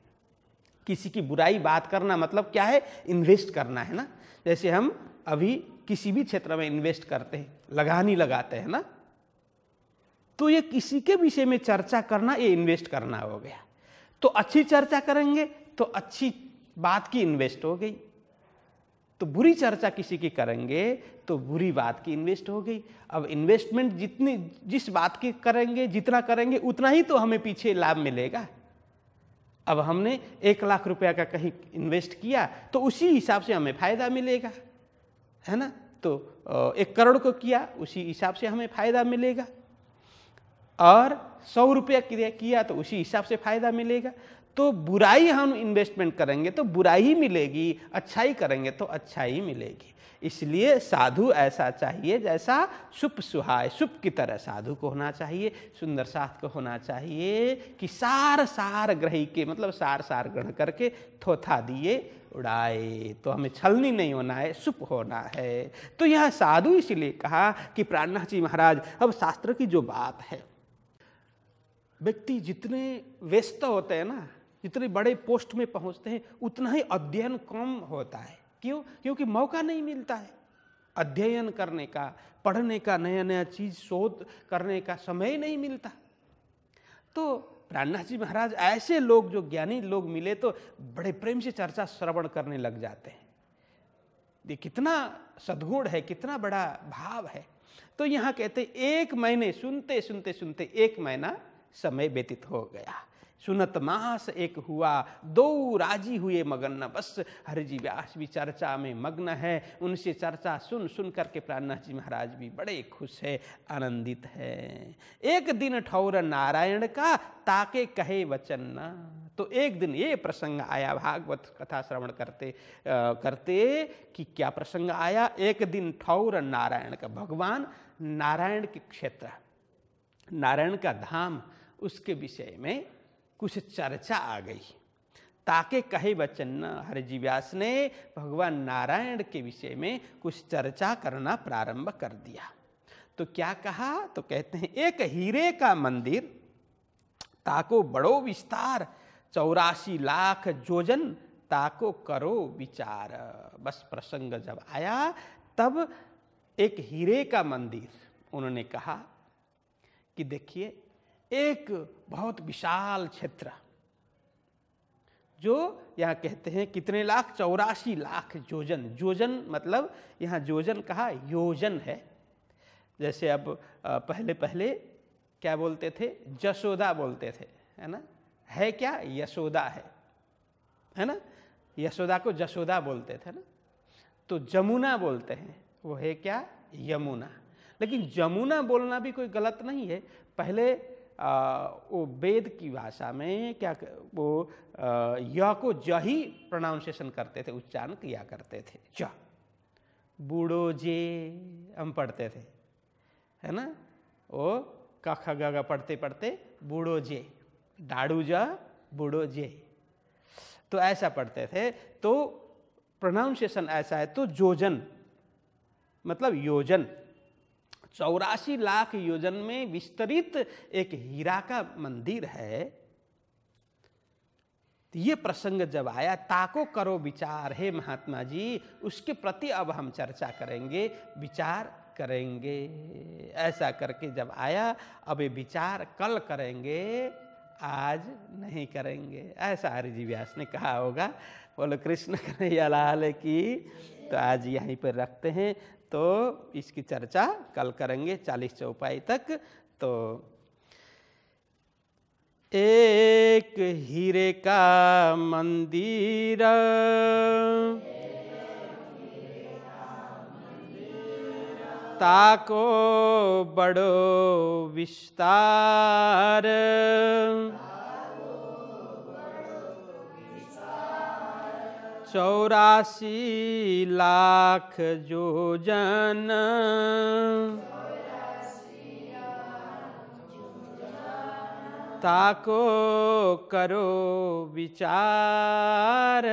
किसी की बुराई बात करना मतलब क्या है इन्वेस्ट करना है ना जैसे हम अभी किसी भी क्षेत्र में इन्वेस्ट करते हैं लगानी लगाते हैं ना तो ये किसी के विषय में चर्चा करना ये इन्वेस्ट करना हो गया तो अच्छी चर्चा करेंगे तो अच्छी बात की इन्वेस्ट हो गई तो बुरी चर्चा किसी की करेंगे तो बुरी बात की इन्वेस्ट हो गई अब इन्वेस्टमेंट जितनी जिस बात की करेंगे जितना करेंगे उतना ही तो हमें पीछे लाभ मिलेगा अब हमने एक लाख रुपया का कहीं इन्वेस्ट किया तो उसी हिसाब से हमें फ़ायदा मिलेगा है ना तो एक करोड़ को किया उसी हिसाब से हमें फ़ायदा मिलेगा और सौ रुपया किया तो उसी हिसाब से फ़ायदा मिलेगा तो बुराई हम इन्वेस्टमेंट करेंगे तो बुराई ही मिलेगी अच्छाई करेंगे तो अच्छाई मिलेगी इसलिए साधु ऐसा चाहिए जैसा सुप सुहाय सुप की तरह साधु को होना चाहिए सुंदर साथ को होना चाहिए कि सार सार ग्रही के मतलब सार सार ग्रहण करके थोथा दिए उड़ाए तो हमें छलनी नहीं होना है सुप होना है तो यह साधु इसलिए कहा कि प्राणनाथ जी महाराज अब शास्त्र की जो बात है व्यक्ति जितने व्यस्त होते हैं ना जितने बड़े पोस्ट में पहुंचते हैं उतना ही अध्ययन कम होता है क्यों क्योंकि मौका नहीं मिलता है अध्ययन करने का पढ़ने का नया नया चीज शोध करने का समय नहीं मिलता तो प्राणनाथ जी महाराज ऐसे लोग जो ज्ञानी लोग मिले तो बड़े प्रेम से चर्चा श्रवण करने लग जाते हैं ये कितना सद्गुण है कितना बड़ा भाव है तो यहाँ कहते एक महीने सुनते सुनते सुनते एक महीना समय व्यतीत हो गया सुनत मास एक हुआ दो राजी हुए मगन न बस हरिजी व्यास भी चर्चा में मग्न है उनसे चर्चा सुन सुन करके प्राणनाथ जी महाराज भी बड़े खुश है आनंदित है एक दिन ठौर नारायण का ताके कहे वचन न तो एक दिन ये प्रसंग आया भागवत कथा श्रवण करते आ, करते कि क्या प्रसंग आया एक दिन ठौर नारायण का भगवान नारायण के क्षेत्र नारायण का धाम उसके विषय में कुछ चर्चा आ गई ताके कहे वचन हर व्यास ने भगवान नारायण के विषय में कुछ चर्चा करना प्रारंभ कर दिया तो क्या कहा तो कहते हैं एक हीरे का मंदिर ताको बड़ो विस्तार चौरासी लाख जोजन ताको करो विचार बस प्रसंग जब आया तब एक हीरे का मंदिर उन्होंने कहा कि देखिए एक बहुत विशाल क्षेत्र जो यहाँ कहते हैं कितने लाख चौरासी लाख जोजन जोजन मतलब यहाँ जोजन कहा योजन है जैसे अब पहले पहले क्या बोलते थे जसोदा बोलते थे है ना है क्या यशोदा है है ना यशोदा को जसोदा बोलते थे ना तो जमुना बोलते हैं वो है क्या यमुना लेकिन जमुना बोलना भी कोई गलत नहीं है पहले वो वेद की भाषा में क्या वो य को ज ही प्रोनाउंसिएशन करते थे उच्चारण किया करते थे ज बूढ़ो जे हम पढ़ते थे है ना वो कख ग पढ़ते पढ़ते बूढ़ो जे डाड़ू ज बूढ़ो जे तो ऐसा पढ़ते थे तो प्रोनाउंसिएशन ऐसा है तो जोजन मतलब योजन चौरासी लाख योजन में विस्तरित एक हीरा का मंदिर है ये प्रसंग जब आया ताको करो विचार हे महात्मा जी उसके प्रति अब हम चर्चा करेंगे विचार करेंगे ऐसा करके जब आया अब ये विचार कल करेंगे आज नहीं करेंगे ऐसा हरिजी व्यास ने कहा होगा बोलो कृष्ण कन्हैया लाल की तो आज यहीं पर रखते हैं तो इसकी चर्चा कल करेंगे चालीस चौपाई तक तो एक हीरे का मंदिर ताको बड़ो विस्तार चौरासी लाख जो जन ताको करो विचार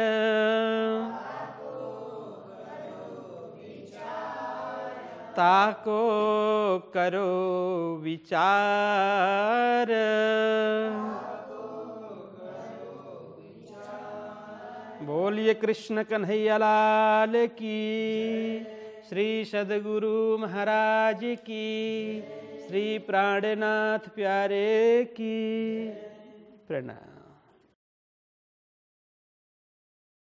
ताको करो विचार बोलिए कृष्ण कन्हैया लाल की श्री सदगुरु महाराज की श्री प्राणनाथ प्यारे की प्रणाम